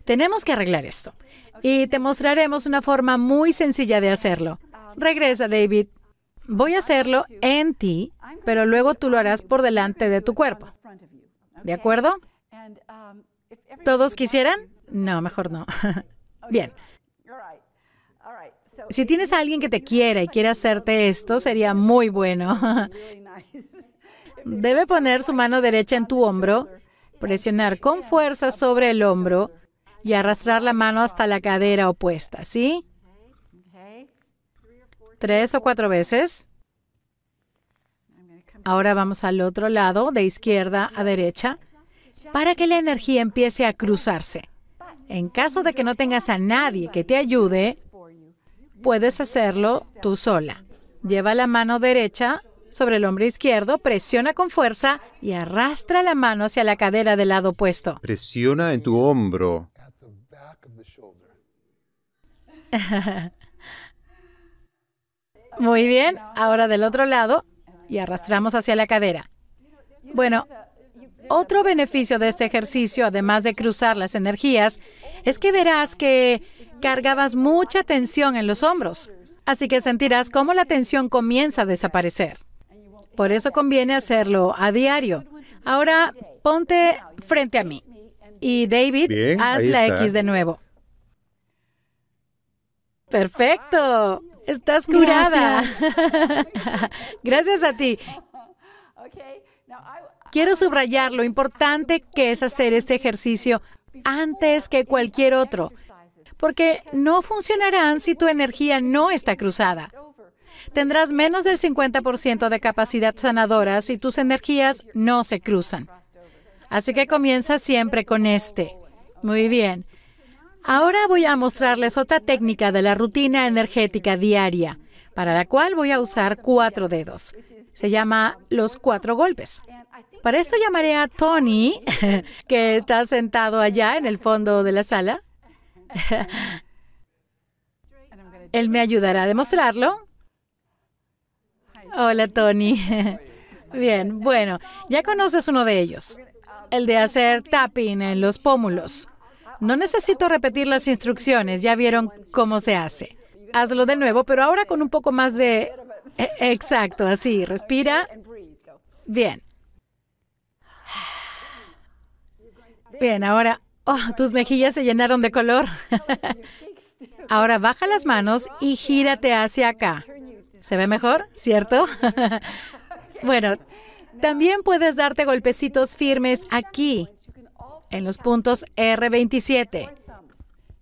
Tenemos que arreglar esto. Y te mostraremos una forma muy sencilla de hacerlo. Regresa, David voy a hacerlo en ti, pero luego tú lo harás por delante de tu cuerpo. ¿De acuerdo? ¿Todos quisieran? No, mejor no. Bien. Si tienes a alguien que te quiera y quiere hacerte esto, sería muy bueno. Debe poner su mano derecha en tu hombro, presionar con fuerza sobre el hombro y arrastrar la mano hasta la cadera opuesta, ¿sí? tres o cuatro veces. Ahora vamos al otro lado, de izquierda a derecha, para que la energía empiece a cruzarse. En caso de que no tengas a nadie que te ayude, puedes hacerlo tú sola. Lleva la mano derecha sobre el hombro izquierdo, presiona con fuerza y arrastra la mano hacia la cadera del lado opuesto. Presiona en tu hombro. Muy bien, ahora del otro lado y arrastramos hacia la cadera. Bueno, otro beneficio de este ejercicio, además de cruzar las energías, es que verás que cargabas mucha tensión en los hombros, así que sentirás cómo la tensión comienza a desaparecer. Por eso conviene hacerlo a diario. Ahora ponte frente a mí. Y David, haz la X de nuevo. Perfecto. Estás curada. Gracias, a ti. Quiero subrayar lo importante que es hacer este ejercicio antes que cualquier otro, porque no funcionarán si tu energía no está cruzada. Tendrás menos del 50% de capacidad sanadora si tus energías no se cruzan. Así que comienza siempre con este. Muy bien. Ahora voy a mostrarles otra técnica de la rutina energética diaria, para la cual voy a usar cuatro dedos. Se llama los cuatro golpes. Para esto llamaré a Tony, que está sentado allá en el fondo de la sala. Él me ayudará a demostrarlo. Hola, Tony. Bien, bueno, ya conoces uno de ellos, el de hacer tapping en los pómulos. No necesito repetir las instrucciones, ya vieron cómo se hace. Hazlo de nuevo, pero ahora con un poco más de... E, exacto, así, respira. Bien. Bien, ahora... Oh, tus mejillas se llenaron de color. ahora baja las manos y gírate hacia acá. ¿Se ve mejor? ¿Cierto? bueno, también puedes darte golpecitos firmes aquí en los puntos R27.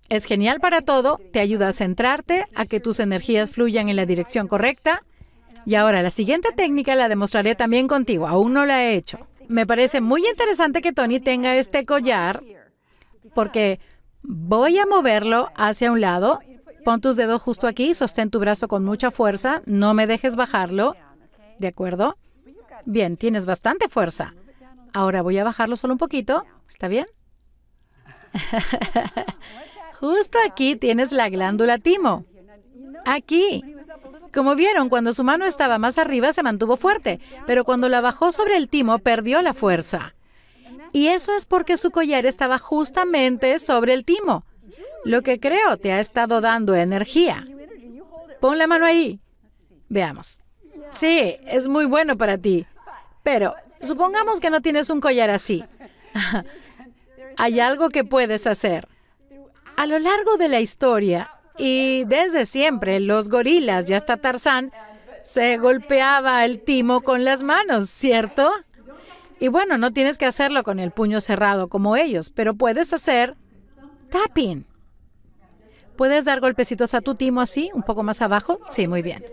Es genial para todo, te ayuda a centrarte, a que tus energías fluyan en la dirección correcta. Y ahora la siguiente técnica la demostraré también contigo, aún no la he hecho. Me parece muy interesante que Tony tenga este collar porque voy a moverlo hacia un lado. Pon tus dedos justo aquí, sostén tu brazo con mucha fuerza, no me dejes bajarlo, ¿de acuerdo? Bien, tienes bastante fuerza. Ahora voy a bajarlo solo un poquito. ¿Está bien? Justo aquí tienes la glándula timo. Aquí. Como vieron, cuando su mano estaba más arriba se mantuvo fuerte, pero cuando la bajó sobre el timo perdió la fuerza. Y eso es porque su collar estaba justamente sobre el timo. Lo que creo te ha estado dando energía. Pon la mano ahí. Veamos. Sí, es muy bueno para ti. Pero Supongamos que no tienes un collar así. Hay algo que puedes hacer. A lo largo de la historia y desde siempre, los gorilas y hasta Tarzán se golpeaba el timo con las manos, ¿cierto? Y bueno, no tienes que hacerlo con el puño cerrado como ellos, pero puedes hacer tapping. ¿Puedes dar golpecitos a tu timo así, un poco más abajo? Sí, muy bien.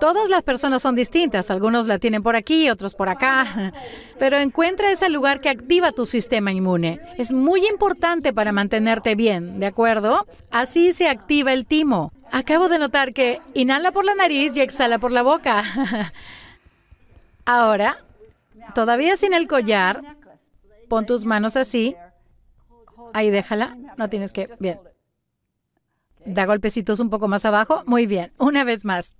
Todas las personas son distintas, algunos la tienen por aquí, otros por acá, pero encuentra ese lugar que activa tu sistema inmune. Es muy importante para mantenerte bien, ¿de acuerdo? Así se activa el timo. Acabo de notar que inhala por la nariz y exhala por la boca. Ahora, todavía sin el collar, pon tus manos así. Ahí déjala, no tienes que... Bien. Da golpecitos un poco más abajo. Muy bien, una vez más.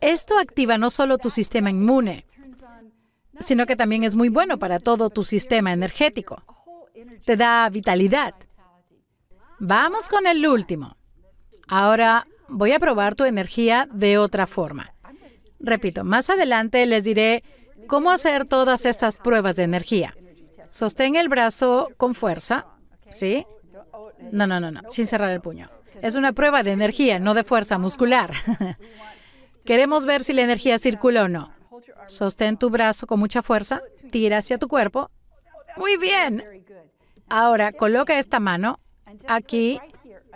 Esto activa no solo tu sistema inmune, sino que también es muy bueno para todo tu sistema energético. Te da vitalidad. Vamos con el último. Ahora voy a probar tu energía de otra forma. Repito, más adelante les diré cómo hacer todas estas pruebas de energía. Sostén el brazo con fuerza, ¿sí? No, no, no, no, sin cerrar el puño. Es una prueba de energía, no de fuerza muscular. Queremos ver si la energía circula o no. Sostén tu brazo con mucha fuerza, tira hacia tu cuerpo. Muy bien. Ahora coloca esta mano aquí,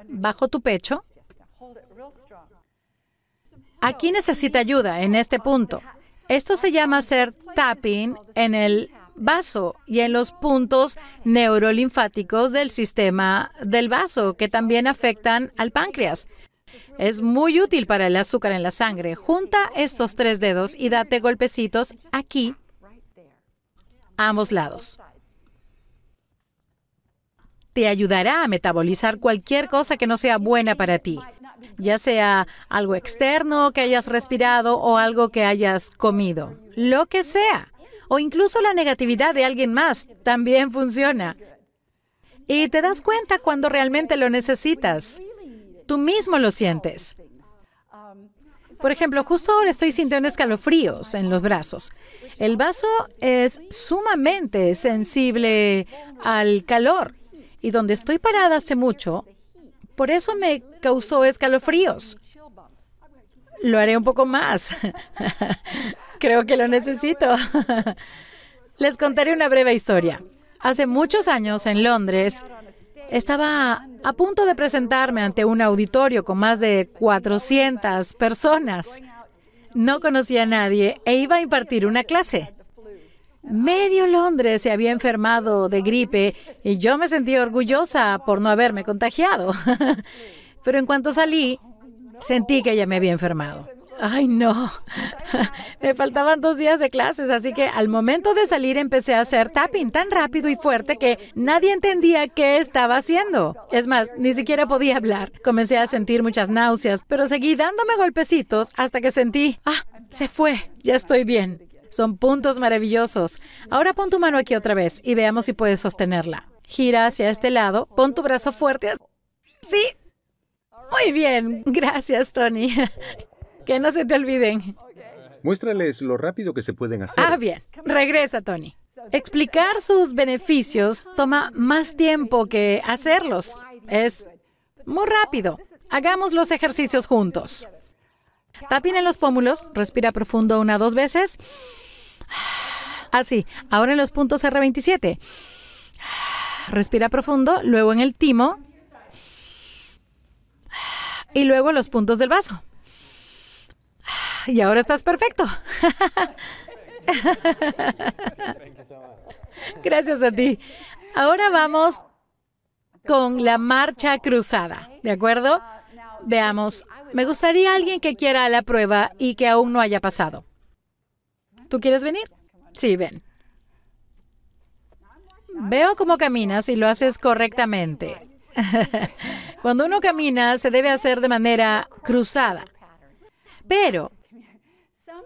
bajo tu pecho. Aquí necesita ayuda en este punto. Esto se llama hacer tapping en el vaso y en los puntos neurolinfáticos del sistema del vaso que también afectan al páncreas. Es muy útil para el azúcar en la sangre. Junta estos tres dedos y date golpecitos aquí, a ambos lados. Te ayudará a metabolizar cualquier cosa que no sea buena para ti, ya sea algo externo que hayas respirado o algo que hayas comido, lo que sea, o incluso la negatividad de alguien más también funciona. Y te das cuenta cuando realmente lo necesitas. Tú mismo lo sientes. Por ejemplo, justo ahora estoy sintiendo escalofríos en los brazos. El vaso es sumamente sensible al calor y donde estoy parada hace mucho, por eso me causó escalofríos. Lo haré un poco más. Creo que lo necesito. Les contaré una breve historia. Hace muchos años en Londres estaba a punto de presentarme ante un auditorio con más de 400 personas. No conocía a nadie e iba a impartir una clase. Medio Londres se había enfermado de gripe y yo me sentí orgullosa por no haberme contagiado. Pero en cuanto salí, sentí que ya me había enfermado. Ay, no. Me faltaban dos días de clases, así que al momento de salir empecé a hacer tapping tan rápido y fuerte que nadie entendía qué estaba haciendo. Es más, ni siquiera podía hablar. Comencé a sentir muchas náuseas, pero seguí dándome golpecitos hasta que sentí, ah, se fue, ya estoy bien. Son puntos maravillosos. Ahora pon tu mano aquí otra vez y veamos si puedes sostenerla. Gira hacia este lado, pon tu brazo fuerte. Sí. Muy bien. Gracias, Tony. Que no se te olviden. Muéstrales lo rápido que se pueden hacer. Ah, bien. Regresa, Tony. Explicar sus beneficios toma más tiempo que hacerlos. Es muy rápido. Hagamos los ejercicios juntos. tapine en los pómulos, respira profundo una dos veces. Así, ahora en los puntos R27. Respira profundo, luego en el timo y luego en los puntos del vaso. Y ahora estás perfecto. Gracias a ti. Ahora vamos con la marcha cruzada, ¿de acuerdo? Veamos, me gustaría alguien que quiera la prueba y que aún no haya pasado. ¿Tú quieres venir? Sí, ven. Veo cómo caminas y lo haces correctamente. Cuando uno camina se debe hacer de manera cruzada. Pero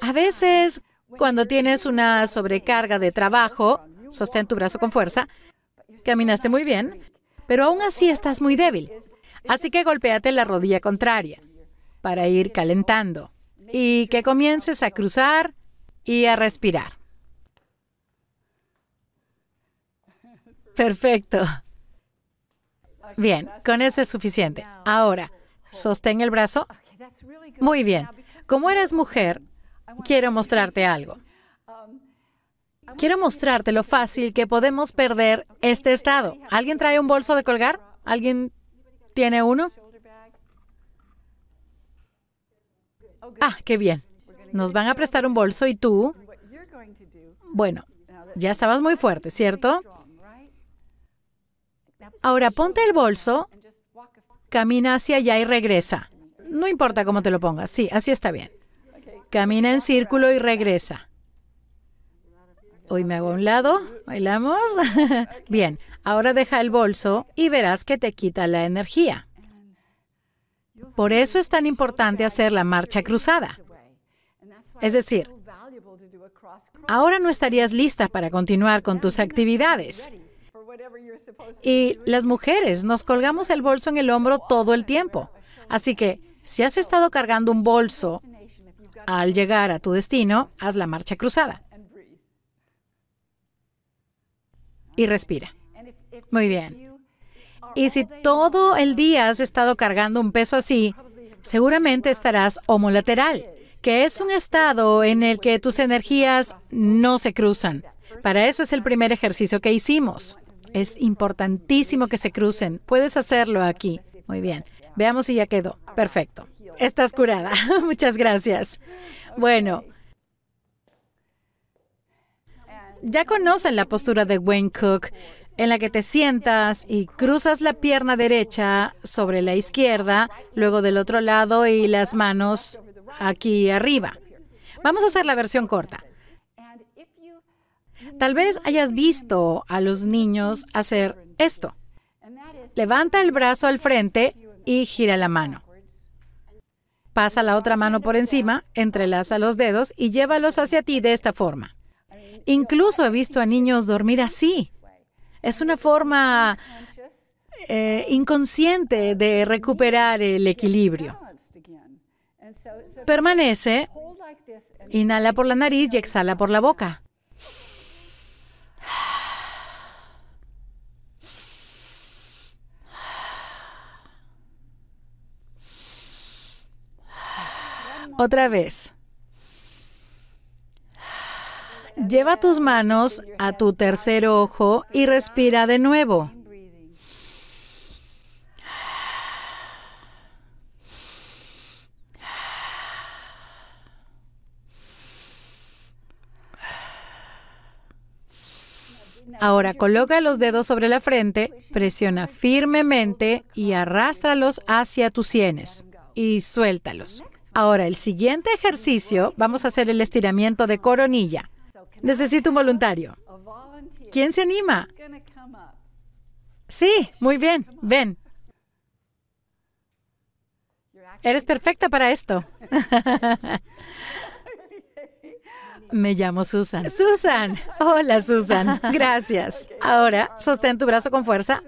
a veces, cuando tienes una sobrecarga de trabajo, sostén tu brazo con fuerza, caminaste muy bien, pero aún así estás muy débil. Así que golpéate la rodilla contraria para ir calentando y que comiences a cruzar y a respirar. Perfecto. Bien, con eso es suficiente. Ahora, sostén el brazo. Muy bien. Como eres mujer, quiero mostrarte algo. Quiero mostrarte lo fácil que podemos perder este estado. ¿Alguien trae un bolso de colgar? ¿Alguien tiene uno? Ah, qué bien. Nos van a prestar un bolso y tú... Bueno, ya estabas muy fuerte, ¿cierto? Ahora ponte el bolso, camina hacia allá y regresa. No importa cómo te lo pongas. Sí, así está bien. Camina en círculo y regresa. Hoy me hago a un lado, bailamos. Bien, ahora deja el bolso y verás que te quita la energía. Por eso es tan importante hacer la marcha cruzada. Es decir, ahora no estarías lista para continuar con tus actividades. Y las mujeres nos colgamos el bolso en el hombro todo el tiempo. Así que si has estado cargando un bolso al llegar a tu destino, haz la marcha cruzada. Y respira. Muy bien. Y si todo el día has estado cargando un peso así, seguramente estarás homolateral, que es un estado en el que tus energías no se cruzan. Para eso es el primer ejercicio que hicimos. Es importantísimo que se crucen. Puedes hacerlo aquí. Muy bien. Veamos si ya quedó. Perfecto. Estás curada. Muchas gracias. Bueno, ya conocen la postura de Wayne Cook en la que te sientas y cruzas la pierna derecha sobre la izquierda, luego del otro lado y las manos aquí arriba. Vamos a hacer la versión corta. Tal vez hayas visto a los niños hacer esto. Levanta el brazo al frente y gira la mano. Pasa la otra mano por encima, entrelaza los dedos y llévalos hacia ti de esta forma. Incluso he visto a niños dormir así. Es una forma eh, inconsciente de recuperar el equilibrio. Permanece, inhala por la nariz y exhala por la boca. Otra vez. Lleva tus manos a tu tercer ojo y respira de nuevo. Ahora coloca los dedos sobre la frente, presiona firmemente y arrástralos hacia tus sienes y suéltalos. Ahora, el siguiente ejercicio, vamos a hacer el estiramiento de coronilla. Necesito un voluntario. ¿Quién se anima? Sí, muy bien. Ven. Eres perfecta para esto. Me llamo Susan. Susan. Hola, Susan. Gracias. Ahora, sostén tu brazo con fuerza.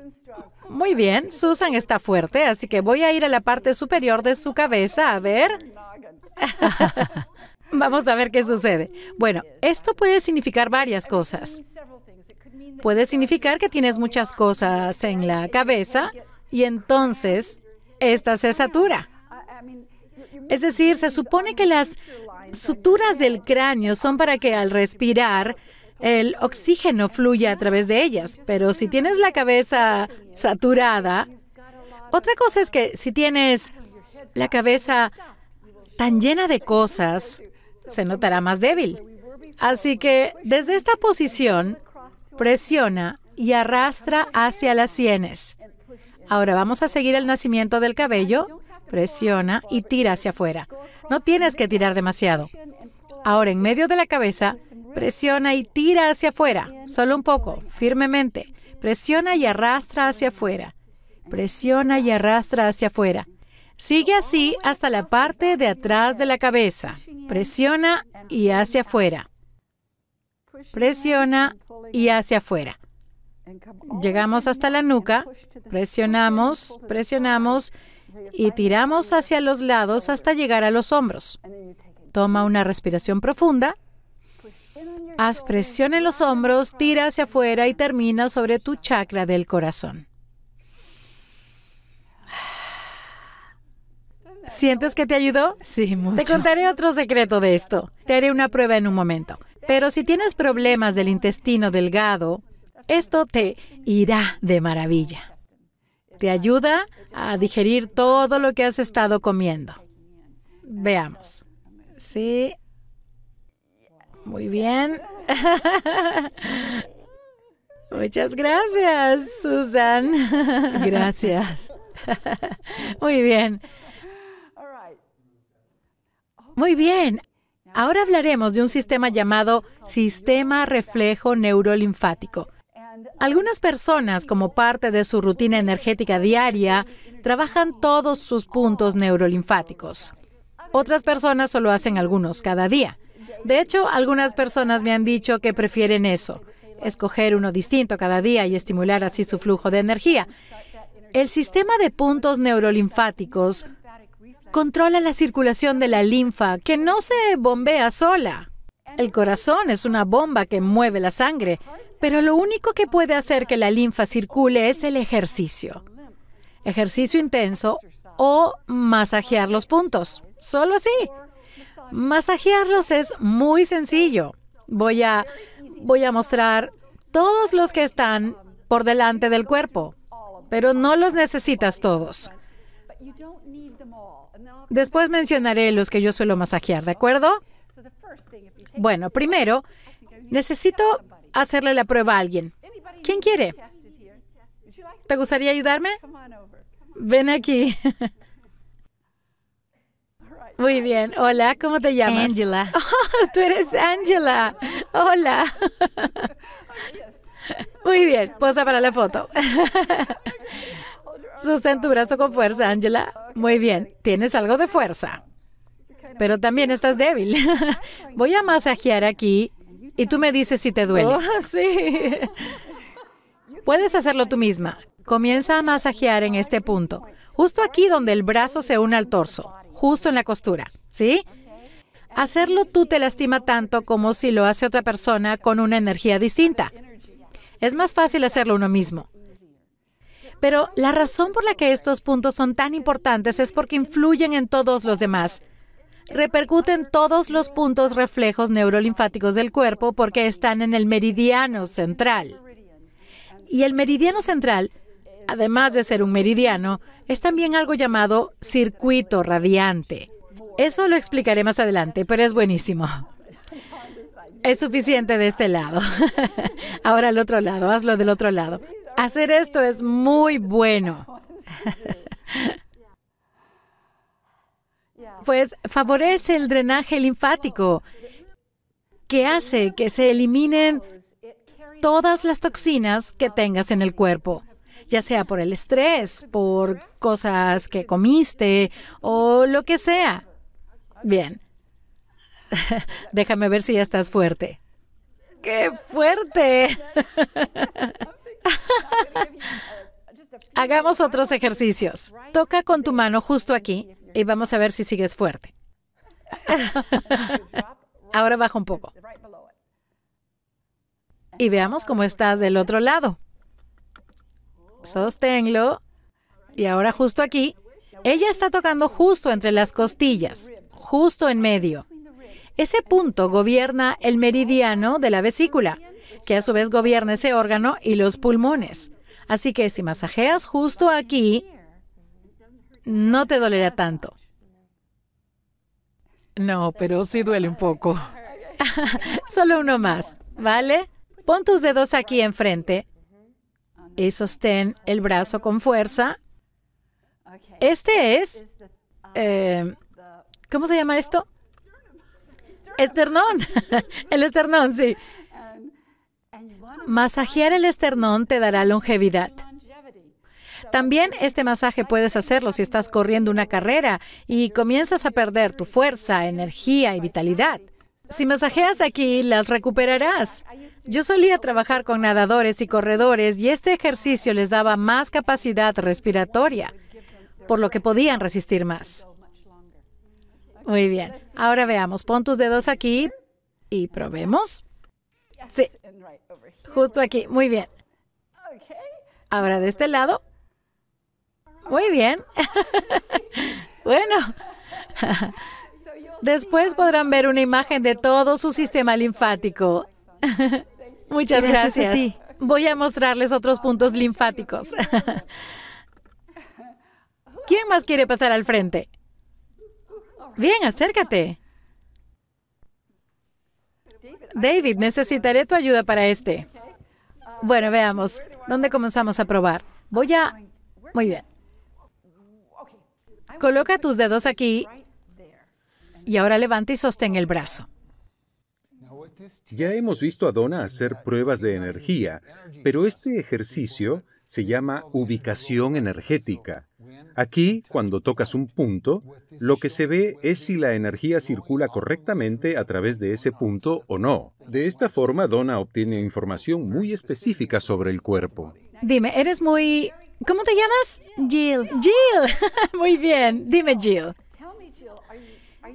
Muy bien, Susan está fuerte, así que voy a ir a la parte superior de su cabeza a ver. Vamos a ver qué sucede. Bueno, esto puede significar varias cosas. Puede significar que tienes muchas cosas en la cabeza y entonces esta se satura. Es decir, se supone que las suturas del cráneo son para que al respirar el oxígeno fluye a través de ellas, pero si tienes la cabeza saturada, otra cosa es que si tienes la cabeza tan llena de cosas, se notará más débil. Así que desde esta posición, presiona y arrastra hacia las sienes. Ahora vamos a seguir el nacimiento del cabello. Presiona y tira hacia afuera. No tienes que tirar demasiado. Ahora en medio de la cabeza, Presiona y tira hacia afuera, solo un poco, firmemente. Presiona y arrastra hacia afuera. Presiona y arrastra hacia afuera. Sigue así hasta la parte de atrás de la cabeza. Presiona y hacia afuera. Presiona y hacia afuera. Llegamos hasta la nuca, presionamos, presionamos y tiramos hacia los lados hasta llegar a los hombros. Toma una respiración profunda Haz presión en los hombros, tira hacia afuera y termina sobre tu chakra del corazón. ¿Sientes que te ayudó? Sí, mucho. Te contaré otro secreto de esto. Te haré una prueba en un momento. Pero si tienes problemas del intestino delgado, esto te irá de maravilla. Te ayuda a digerir todo lo que has estado comiendo. Veamos. Sí, muy bien. Muchas gracias, Susan. Gracias. Muy bien. Muy bien. Ahora hablaremos de un sistema llamado sistema reflejo neurolinfático. Algunas personas, como parte de su rutina energética diaria, trabajan todos sus puntos neurolinfáticos. Otras personas solo hacen algunos cada día. De hecho, algunas personas me han dicho que prefieren eso, escoger uno distinto cada día y estimular así su flujo de energía. El sistema de puntos neurolinfáticos controla la circulación de la linfa, que no se bombea sola. El corazón es una bomba que mueve la sangre, pero lo único que puede hacer que la linfa circule es el ejercicio. Ejercicio intenso o masajear los puntos. Solo así. Masajearlos es muy sencillo. Voy a, voy a mostrar todos los que están por delante del cuerpo, pero no los necesitas todos. Después mencionaré los que yo suelo masajear, ¿de acuerdo? Bueno, primero, necesito hacerle la prueba a alguien. ¿Quién quiere? ¿Te gustaría ayudarme? Ven aquí. Muy bien. Hola, ¿cómo te llamas? Angela. Oh, tú eres Angela. Hola. Muy bien, posa para la foto. Sostén tu brazo con fuerza, Angela. Muy bien, tienes algo de fuerza, pero también estás débil. Voy a masajear aquí y tú me dices si te duele. Oh, sí. Puedes hacerlo tú misma. Comienza a masajear en este punto, justo aquí donde el brazo se une al torso, justo en la costura, ¿sí? Hacerlo tú te lastima tanto como si lo hace otra persona con una energía distinta. Es más fácil hacerlo uno mismo. Pero la razón por la que estos puntos son tan importantes es porque influyen en todos los demás. Repercuten todos los puntos reflejos neurolinfáticos del cuerpo porque están en el meridiano central. Y el meridiano central además de ser un meridiano, es también algo llamado circuito radiante. Eso lo explicaré más adelante, pero es buenísimo. Es suficiente de este lado. Ahora al otro lado, hazlo del otro lado. Hacer esto es muy bueno. Pues favorece el drenaje linfático, que hace que se eliminen todas las toxinas que tengas en el cuerpo ya sea por el estrés, por cosas que comiste o lo que sea. Bien. Déjame ver si ya estás fuerte. ¡Qué fuerte! Hagamos otros ejercicios. Toca con tu mano justo aquí y vamos a ver si sigues fuerte. Ahora baja un poco. Y veamos cómo estás del otro lado. Sosténlo. Y ahora justo aquí, ella está tocando justo entre las costillas, justo en medio. Ese punto gobierna el meridiano de la vesícula, que a su vez gobierna ese órgano y los pulmones. Así que si masajeas justo aquí, no te dolerá tanto. No, pero sí duele un poco. Solo uno más, ¿vale? Pon tus dedos aquí enfrente y eh, sostén el brazo con fuerza. Este es, um, eh, ¿cómo se llama esto? Esternón, el esternón, sí. Masajear el esternón te dará longevidad. También este masaje puedes hacerlo si estás corriendo una carrera y comienzas a perder tu fuerza, energía y vitalidad. Si masajeas aquí, las recuperarás. Yo solía trabajar con nadadores y corredores y este ejercicio les daba más capacidad respiratoria, por lo que podían resistir más. Muy bien. Ahora veamos. Pon tus dedos aquí y probemos. Sí. Justo aquí. Muy bien. Ahora de este lado. Muy bien. bueno. Después podrán ver una imagen de todo su sistema linfático. Muchas gracias. A ti. Voy a mostrarles otros puntos linfáticos. ¿Quién más quiere pasar al frente? Bien, acércate. David, necesitaré tu ayuda para este. Bueno, veamos. ¿Dónde comenzamos a probar? Voy a... Muy bien. Coloca tus dedos aquí y ahora levanta y sostén el brazo. Ya hemos visto a Donna hacer pruebas de energía, pero este ejercicio se llama ubicación energética. Aquí, cuando tocas un punto, lo que se ve es si la energía circula correctamente a través de ese punto o no. De esta forma, Donna obtiene información muy específica sobre el cuerpo. Dime, eres muy... ¿Cómo te llamas? Jill. Jill. muy bien. Dime, Jill.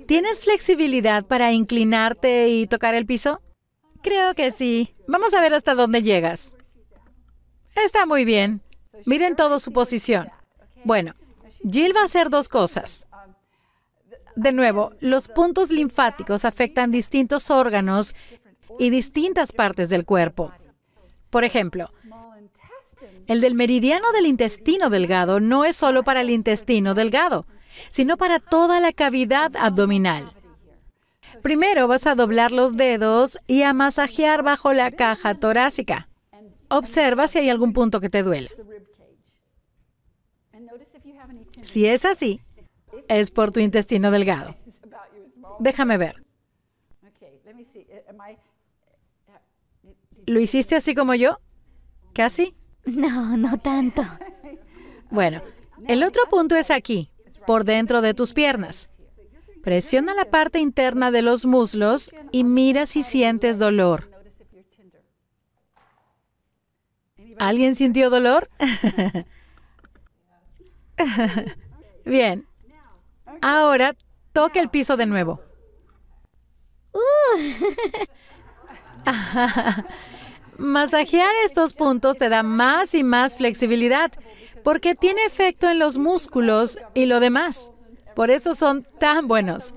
¿Tienes flexibilidad para inclinarte y tocar el piso? Creo que sí. Vamos a ver hasta dónde llegas. Está muy bien. Miren todo su posición. Bueno, Jill va a hacer dos cosas. De nuevo, los puntos linfáticos afectan distintos órganos y distintas partes del cuerpo. Por ejemplo, el del meridiano del intestino delgado no es solo para el intestino delgado, sino para toda la cavidad abdominal. Primero vas a doblar los dedos y a masajear bajo la caja torácica. Observa si hay algún punto que te duela. Si es así, es por tu intestino delgado. Déjame ver. ¿Lo hiciste así como yo? ¿Casi? No, no tanto. Bueno, el otro punto es aquí, por dentro de tus piernas. Presiona la parte interna de los muslos y mira si sientes dolor. ¿Alguien sintió dolor? Bien. Ahora toque el piso de nuevo. Masajear estos puntos te da más y más flexibilidad porque tiene efecto en los músculos y lo demás. Por eso son tan buenos.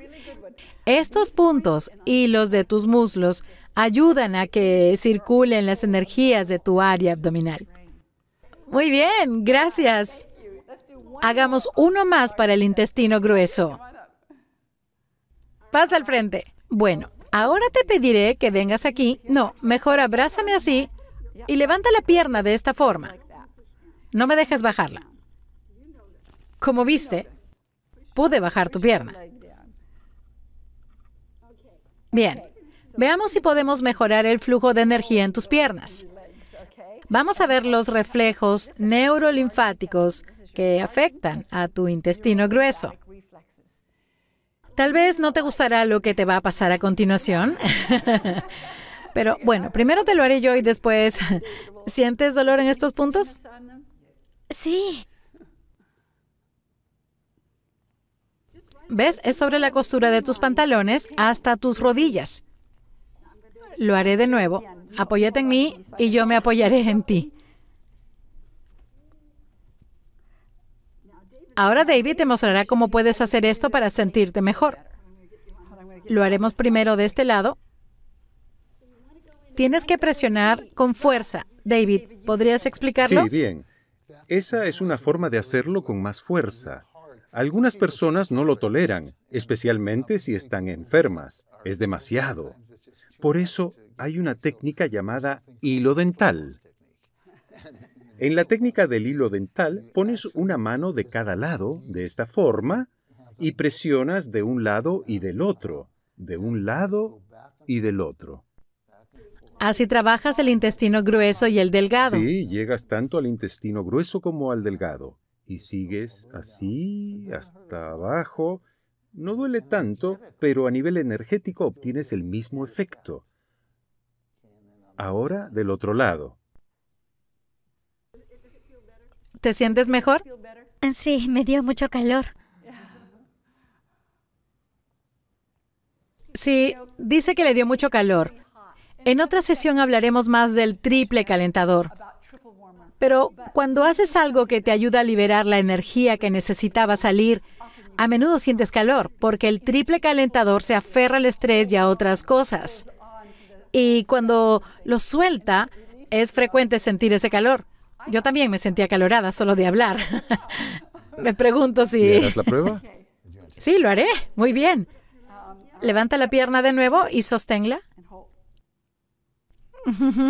Estos puntos y los de tus muslos ayudan a que circulen las energías de tu área abdominal. Muy bien, gracias. Hagamos uno más para el intestino grueso. Pasa al frente. Bueno, ahora te pediré que vengas aquí. No, mejor abrázame así y levanta la pierna de esta forma. No me dejes bajarla. Como viste, pude bajar tu pierna. Bien, veamos si podemos mejorar el flujo de energía en tus piernas. Vamos a ver los reflejos neurolinfáticos que afectan a tu intestino grueso. Tal vez no te gustará lo que te va a pasar a continuación. Pero bueno, primero te lo haré yo y después... ¿Sientes dolor en estos puntos? Sí. ¿Ves? Es sobre la costura de tus pantalones hasta tus rodillas. Lo haré de nuevo. Apóyate en mí y yo me apoyaré en ti. Ahora David te mostrará cómo puedes hacer esto para sentirte mejor. Lo haremos primero de este lado. Tienes que presionar con fuerza. David, ¿podrías explicarlo? Sí, bien. Esa es una forma de hacerlo con más fuerza. Algunas personas no lo toleran, especialmente si están enfermas. Es demasiado. Por eso hay una técnica llamada hilo dental. En la técnica del hilo dental pones una mano de cada lado, de esta forma, y presionas de un lado y del otro, de un lado y del otro. Así trabajas el intestino grueso y el delgado. Sí, llegas tanto al intestino grueso como al delgado y sigues así hasta abajo. No duele tanto, pero a nivel energético obtienes el mismo efecto. Ahora del otro lado. ¿Te sientes mejor? Ah, sí, me dio mucho calor. Sí, dice que le dio mucho calor. En otra sesión hablaremos más del triple calentador. Pero cuando haces algo que te ayuda a liberar la energía que necesitaba salir, a menudo sientes calor, porque el triple calentador se aferra al estrés y a otras cosas. Y cuando lo suelta, es frecuente sentir ese calor. Yo también me sentía calorada solo de hablar. me pregunto si... la prueba? Sí, lo haré. Muy bien. Levanta la pierna de nuevo y sosténla.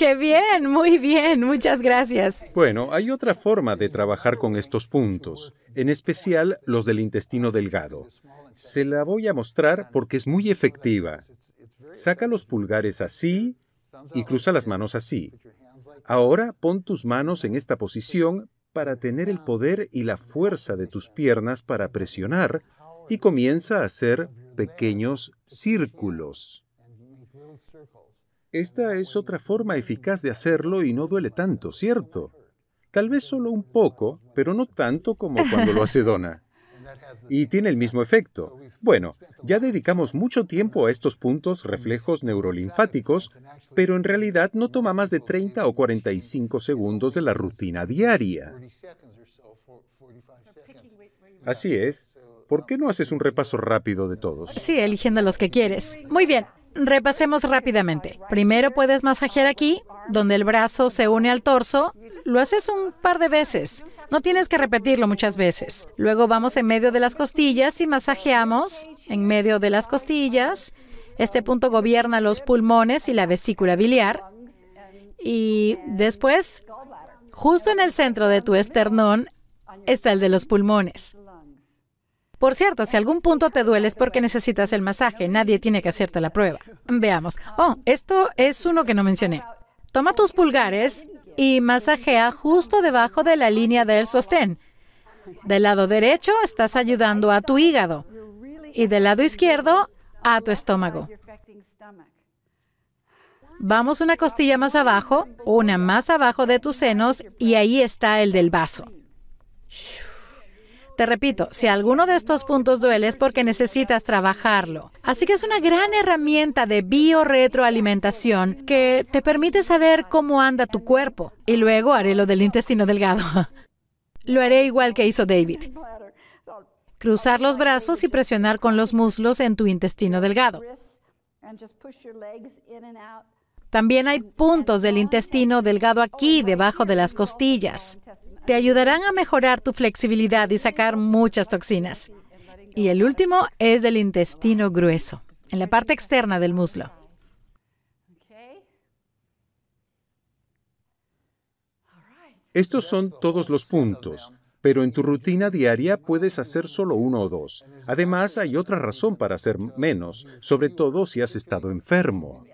Qué bien, muy bien, muchas gracias. Bueno, hay otra forma de trabajar con estos puntos, en especial los del intestino delgado. Se la voy a mostrar porque es muy efectiva. Saca los pulgares así y cruza las manos así. Ahora pon tus manos en esta posición para tener el poder y la fuerza de tus piernas para presionar y comienza a hacer pequeños círculos. Esta es otra forma eficaz de hacerlo y no duele tanto, ¿cierto? Tal vez solo un poco, pero no tanto como cuando lo hace Dona. Y tiene el mismo efecto. Bueno, ya dedicamos mucho tiempo a estos puntos reflejos neurolinfáticos, pero en realidad no toma más de 30 o 45 segundos de la rutina diaria. Así es. ¿Por qué no haces un repaso rápido de todos? Sí, eligiendo los que quieres. Muy bien. Repasemos rápidamente. Primero puedes masajear aquí, donde el brazo se une al torso. Lo haces un par de veces. No tienes que repetirlo muchas veces. Luego vamos en medio de las costillas y masajeamos en medio de las costillas. Este punto gobierna los pulmones y la vesícula biliar. Y después, justo en el centro de tu esternón, está el de los pulmones. Por cierto, si algún punto te dueles porque necesitas el masaje, nadie tiene que hacerte la prueba. Veamos. Oh, esto es uno que no mencioné. Toma tus pulgares y masajea justo debajo de la línea del sostén. Del lado derecho estás ayudando a tu hígado y del lado izquierdo a tu estómago. Vamos una costilla más abajo, una más abajo de tus senos y ahí está el del vaso. Te repito, si alguno de estos puntos duele es porque necesitas trabajarlo. Así que es una gran herramienta de biorretroalimentación que te permite saber cómo anda tu cuerpo. Y luego haré lo del intestino delgado. lo haré igual que hizo David. Cruzar los brazos y presionar con los muslos en tu intestino delgado. También hay puntos del intestino delgado aquí, debajo de las costillas te ayudarán a mejorar tu flexibilidad y sacar muchas toxinas. Y el último es del intestino grueso, en la parte externa del muslo. Estos son todos los puntos, pero en tu rutina diaria puedes hacer solo uno o dos. Además, hay otra razón para hacer menos, sobre todo si has estado enfermo.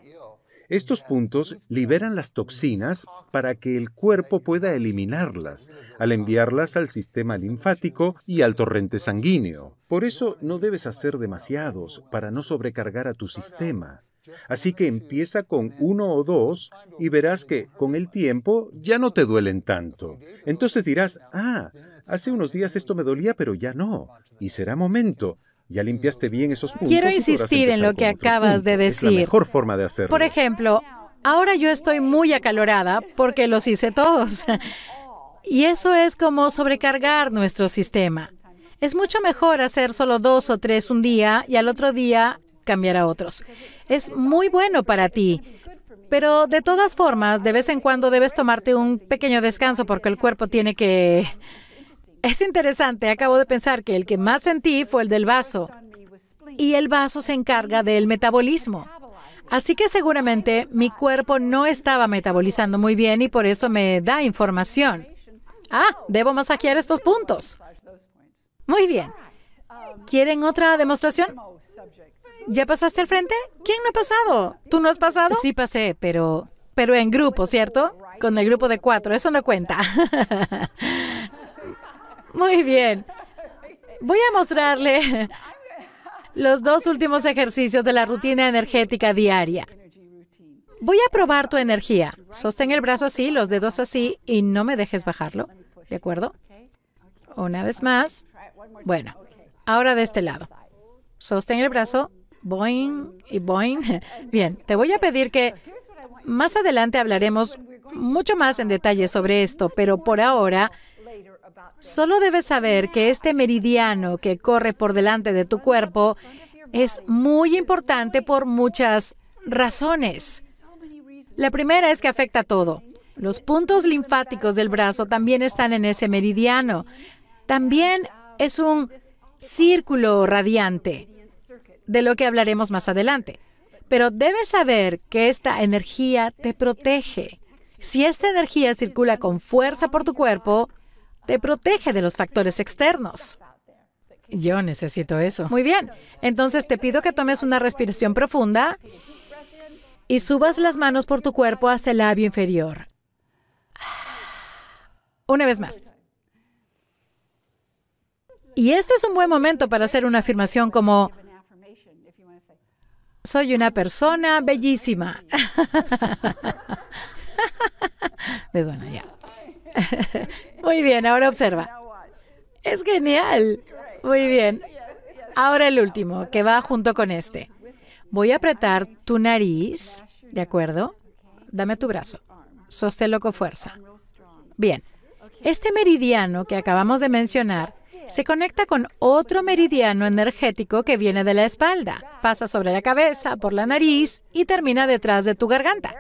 Estos puntos liberan las toxinas para que el cuerpo pueda eliminarlas al enviarlas al sistema linfático y al torrente sanguíneo. Por eso no debes hacer demasiados para no sobrecargar a tu sistema. Así que empieza con uno o dos y verás que con el tiempo ya no te duelen tanto. Entonces dirás, ah, hace unos días esto me dolía, pero ya no. Y será momento. Ya limpiaste bien esos puntos. Quiero insistir en lo que acabas de decir. Es la mejor forma de hacerlo. Por ejemplo, ahora yo estoy muy acalorada porque los hice todos. y eso es como sobrecargar nuestro sistema. Es mucho mejor hacer solo dos o tres un día y al otro día cambiar a otros. Es muy bueno para ti. Pero de todas formas, de vez en cuando debes tomarte un pequeño descanso porque el cuerpo tiene que es interesante, acabo de pensar que el que más sentí fue el del vaso. Y el vaso se encarga del metabolismo. Así que seguramente mi cuerpo no estaba metabolizando muy bien y por eso me da información. Ah, debo masajear estos puntos. Muy bien. ¿Quieren otra demostración? ¿Ya pasaste al frente? ¿Quién no ha pasado? ¿Tú no has pasado? Sí pasé, pero pero en grupo, ¿cierto? Con el grupo de cuatro, eso no cuenta. Muy bien. Voy a mostrarle los dos últimos ejercicios de la rutina energética diaria. Voy a probar tu energía. Sostén el brazo así, los dedos así y no me dejes bajarlo. ¿De acuerdo? Una vez más. Bueno, ahora de este lado. Sostén el brazo. Boing y boing. Bien, te voy a pedir que más adelante hablaremos mucho más en detalle sobre esto, pero por ahora Solo debes saber que este meridiano que corre por delante de tu cuerpo es muy importante por muchas razones. La primera es que afecta a todo. Los puntos linfáticos del brazo también están en ese meridiano. También es un círculo radiante, de lo que hablaremos más adelante. Pero debes saber que esta energía te protege. Si esta energía circula con fuerza por tu cuerpo, te protege de los factores externos. Yo necesito eso. Muy bien. Entonces te pido que tomes una respiración profunda y subas las manos por tu cuerpo hacia el labio inferior. Una vez más. Y este es un buen momento para hacer una afirmación como, soy una persona bellísima. De duena ya. Muy bien, ahora observa. Es genial. Muy bien. Ahora el último, que va junto con este. Voy a apretar tu nariz, ¿de acuerdo? Dame tu brazo. Sostélo con fuerza. Bien. Este meridiano que acabamos de mencionar se conecta con otro meridiano energético que viene de la espalda, pasa sobre la cabeza, por la nariz y termina detrás de tu garganta.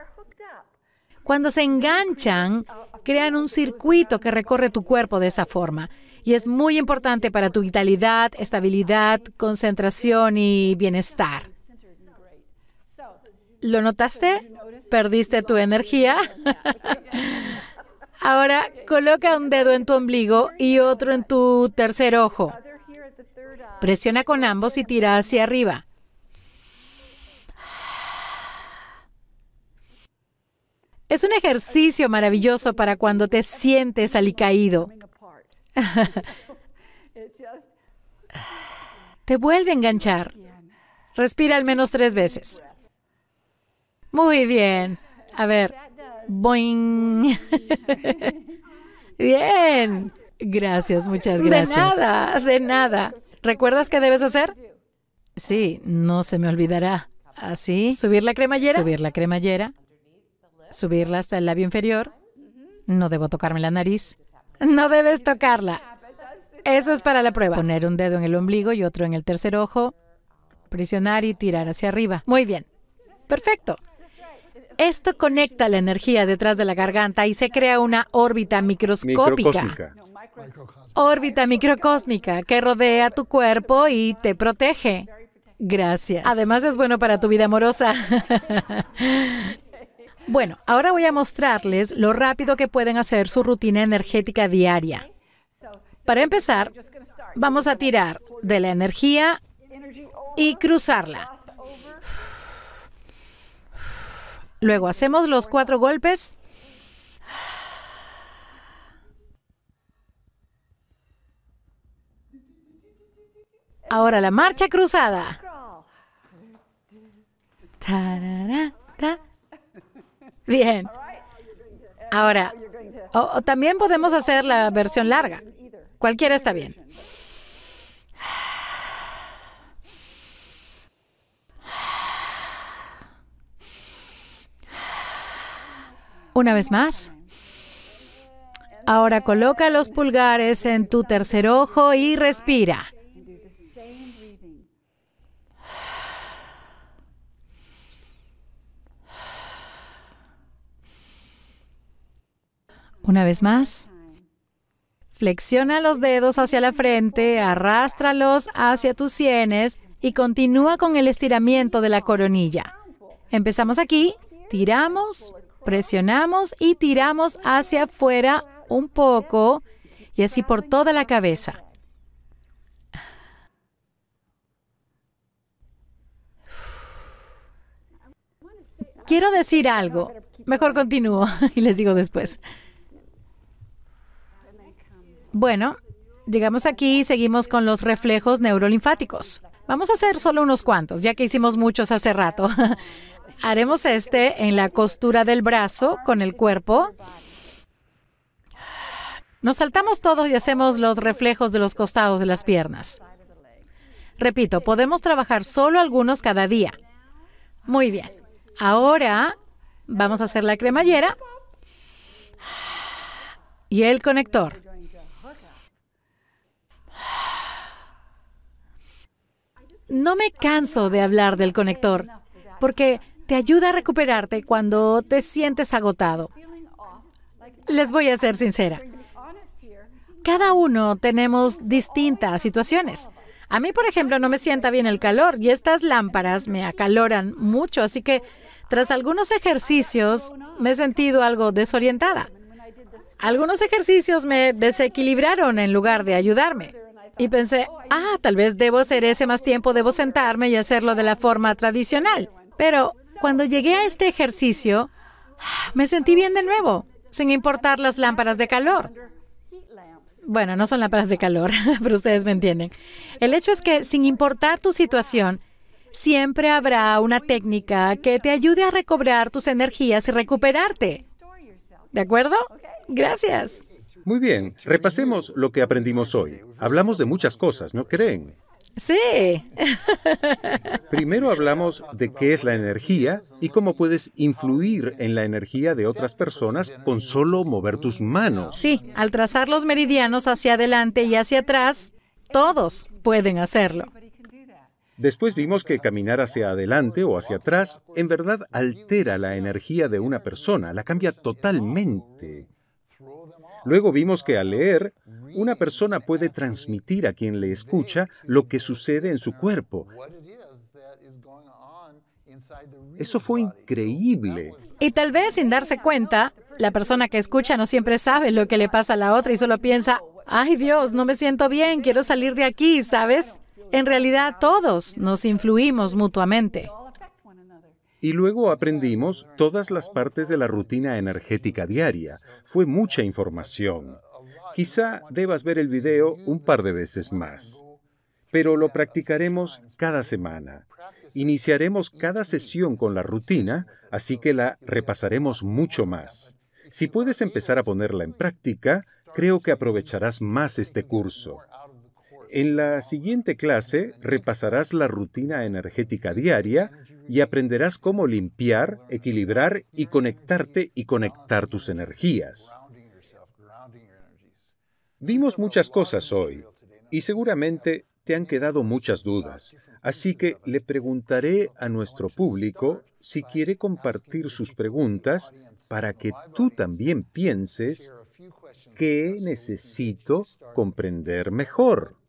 Cuando se enganchan, crean un circuito que recorre tu cuerpo de esa forma. Y es muy importante para tu vitalidad, estabilidad, concentración y bienestar. ¿Lo notaste? ¿Perdiste tu energía? Ahora coloca un dedo en tu ombligo y otro en tu tercer ojo. Presiona con ambos y tira hacia arriba. Es un ejercicio maravilloso para cuando te sientes alicaído. Te vuelve a enganchar. Respira al menos tres veces. Muy bien. A ver. Boing. Bien. Gracias, muchas gracias. De nada, de nada. ¿Recuerdas qué debes hacer? Sí, no se me olvidará. Así. Subir la cremallera. Subir la cremallera subirla hasta el labio inferior. No debo tocarme la nariz. No debes tocarla. Eso es para la prueba. Poner un dedo en el ombligo y otro en el tercer ojo. Presionar y tirar hacia arriba. Muy bien. Perfecto. Esto conecta la energía detrás de la garganta y se crea una órbita microscópica. Órbita microcósmica que rodea tu cuerpo y te protege. Gracias. Además es bueno para tu vida amorosa. Bueno, ahora voy a mostrarles lo rápido que pueden hacer su rutina energética diaria. Para empezar, vamos a tirar de la energía y cruzarla. Luego hacemos los cuatro golpes. Ahora la marcha cruzada. ta. Bien. Uh, Ahora, también podemos hacer la versión larga. Cualquiera está bien. Una vez más. Ahora coloca los pulgares en tu tercer ojo y respira. Una vez más. Flexiona los dedos hacia la frente, arrástralos hacia tus sienes y continúa con el estiramiento de la coronilla. Empezamos aquí, tiramos, presionamos y tiramos hacia afuera un poco y así por toda la cabeza. Quiero decir algo. Mejor continúo y les digo después. Bueno, llegamos aquí y seguimos con los reflejos neurolinfáticos. Vamos a hacer solo unos cuantos, ya que hicimos muchos hace rato. Haremos este en la costura del brazo con el cuerpo. Nos saltamos todos y hacemos los reflejos de los costados de las piernas. Repito, podemos trabajar solo algunos cada día. Muy bien. Ahora vamos a hacer la cremallera y el conector. No me canso de hablar del conector, porque te ayuda a recuperarte cuando te sientes agotado. Les voy a ser sincera. Cada uno tenemos distintas situaciones. A mí, por ejemplo, no me sienta bien el calor y estas lámparas me acaloran mucho, así que tras algunos ejercicios me he sentido algo desorientada. Algunos ejercicios me desequilibraron en lugar de ayudarme. Y pensé, ah, tal vez debo hacer ese más tiempo, debo sentarme y hacerlo de la forma tradicional. Pero cuando llegué a este ejercicio, ah, me sentí bien de nuevo, sin importar las lámparas de calor. Bueno, no son lámparas de calor, pero ustedes me entienden. El hecho es que sin importar tu situación, siempre habrá una técnica que te ayude a recobrar tus energías y recuperarte. ¿De acuerdo? Gracias. Muy bien, repasemos lo que aprendimos hoy. Hablamos de muchas cosas, ¿no creen? Sí. Primero hablamos de qué es la energía y cómo puedes influir en la energía de otras personas con solo mover tus manos. Sí, al trazar los meridianos hacia adelante y hacia atrás, todos pueden hacerlo. Después vimos que caminar hacia adelante o hacia atrás en verdad altera la energía de una persona, la cambia totalmente. Luego vimos que al leer, una persona puede transmitir a quien le escucha lo que sucede en su cuerpo. Eso fue increíble. Y tal vez sin darse cuenta, la persona que escucha no siempre sabe lo que le pasa a la otra y solo piensa, ay Dios, no me siento bien, quiero salir de aquí, ¿sabes? En realidad todos nos influimos mutuamente. Y luego aprendimos todas las partes de la rutina energética diaria. Fue mucha información. Quizá debas ver el video un par de veces más. Pero lo practicaremos cada semana. Iniciaremos cada sesión con la rutina, así que la repasaremos mucho más. Si puedes empezar a ponerla en práctica, creo que aprovecharás más este curso. En la siguiente clase repasarás la rutina energética diaria y aprenderás cómo limpiar, equilibrar y conectarte y conectar tus energías. Vimos muchas cosas hoy y seguramente te han quedado muchas dudas, así que le preguntaré a nuestro público si quiere compartir sus preguntas para que tú también pienses qué necesito comprender mejor.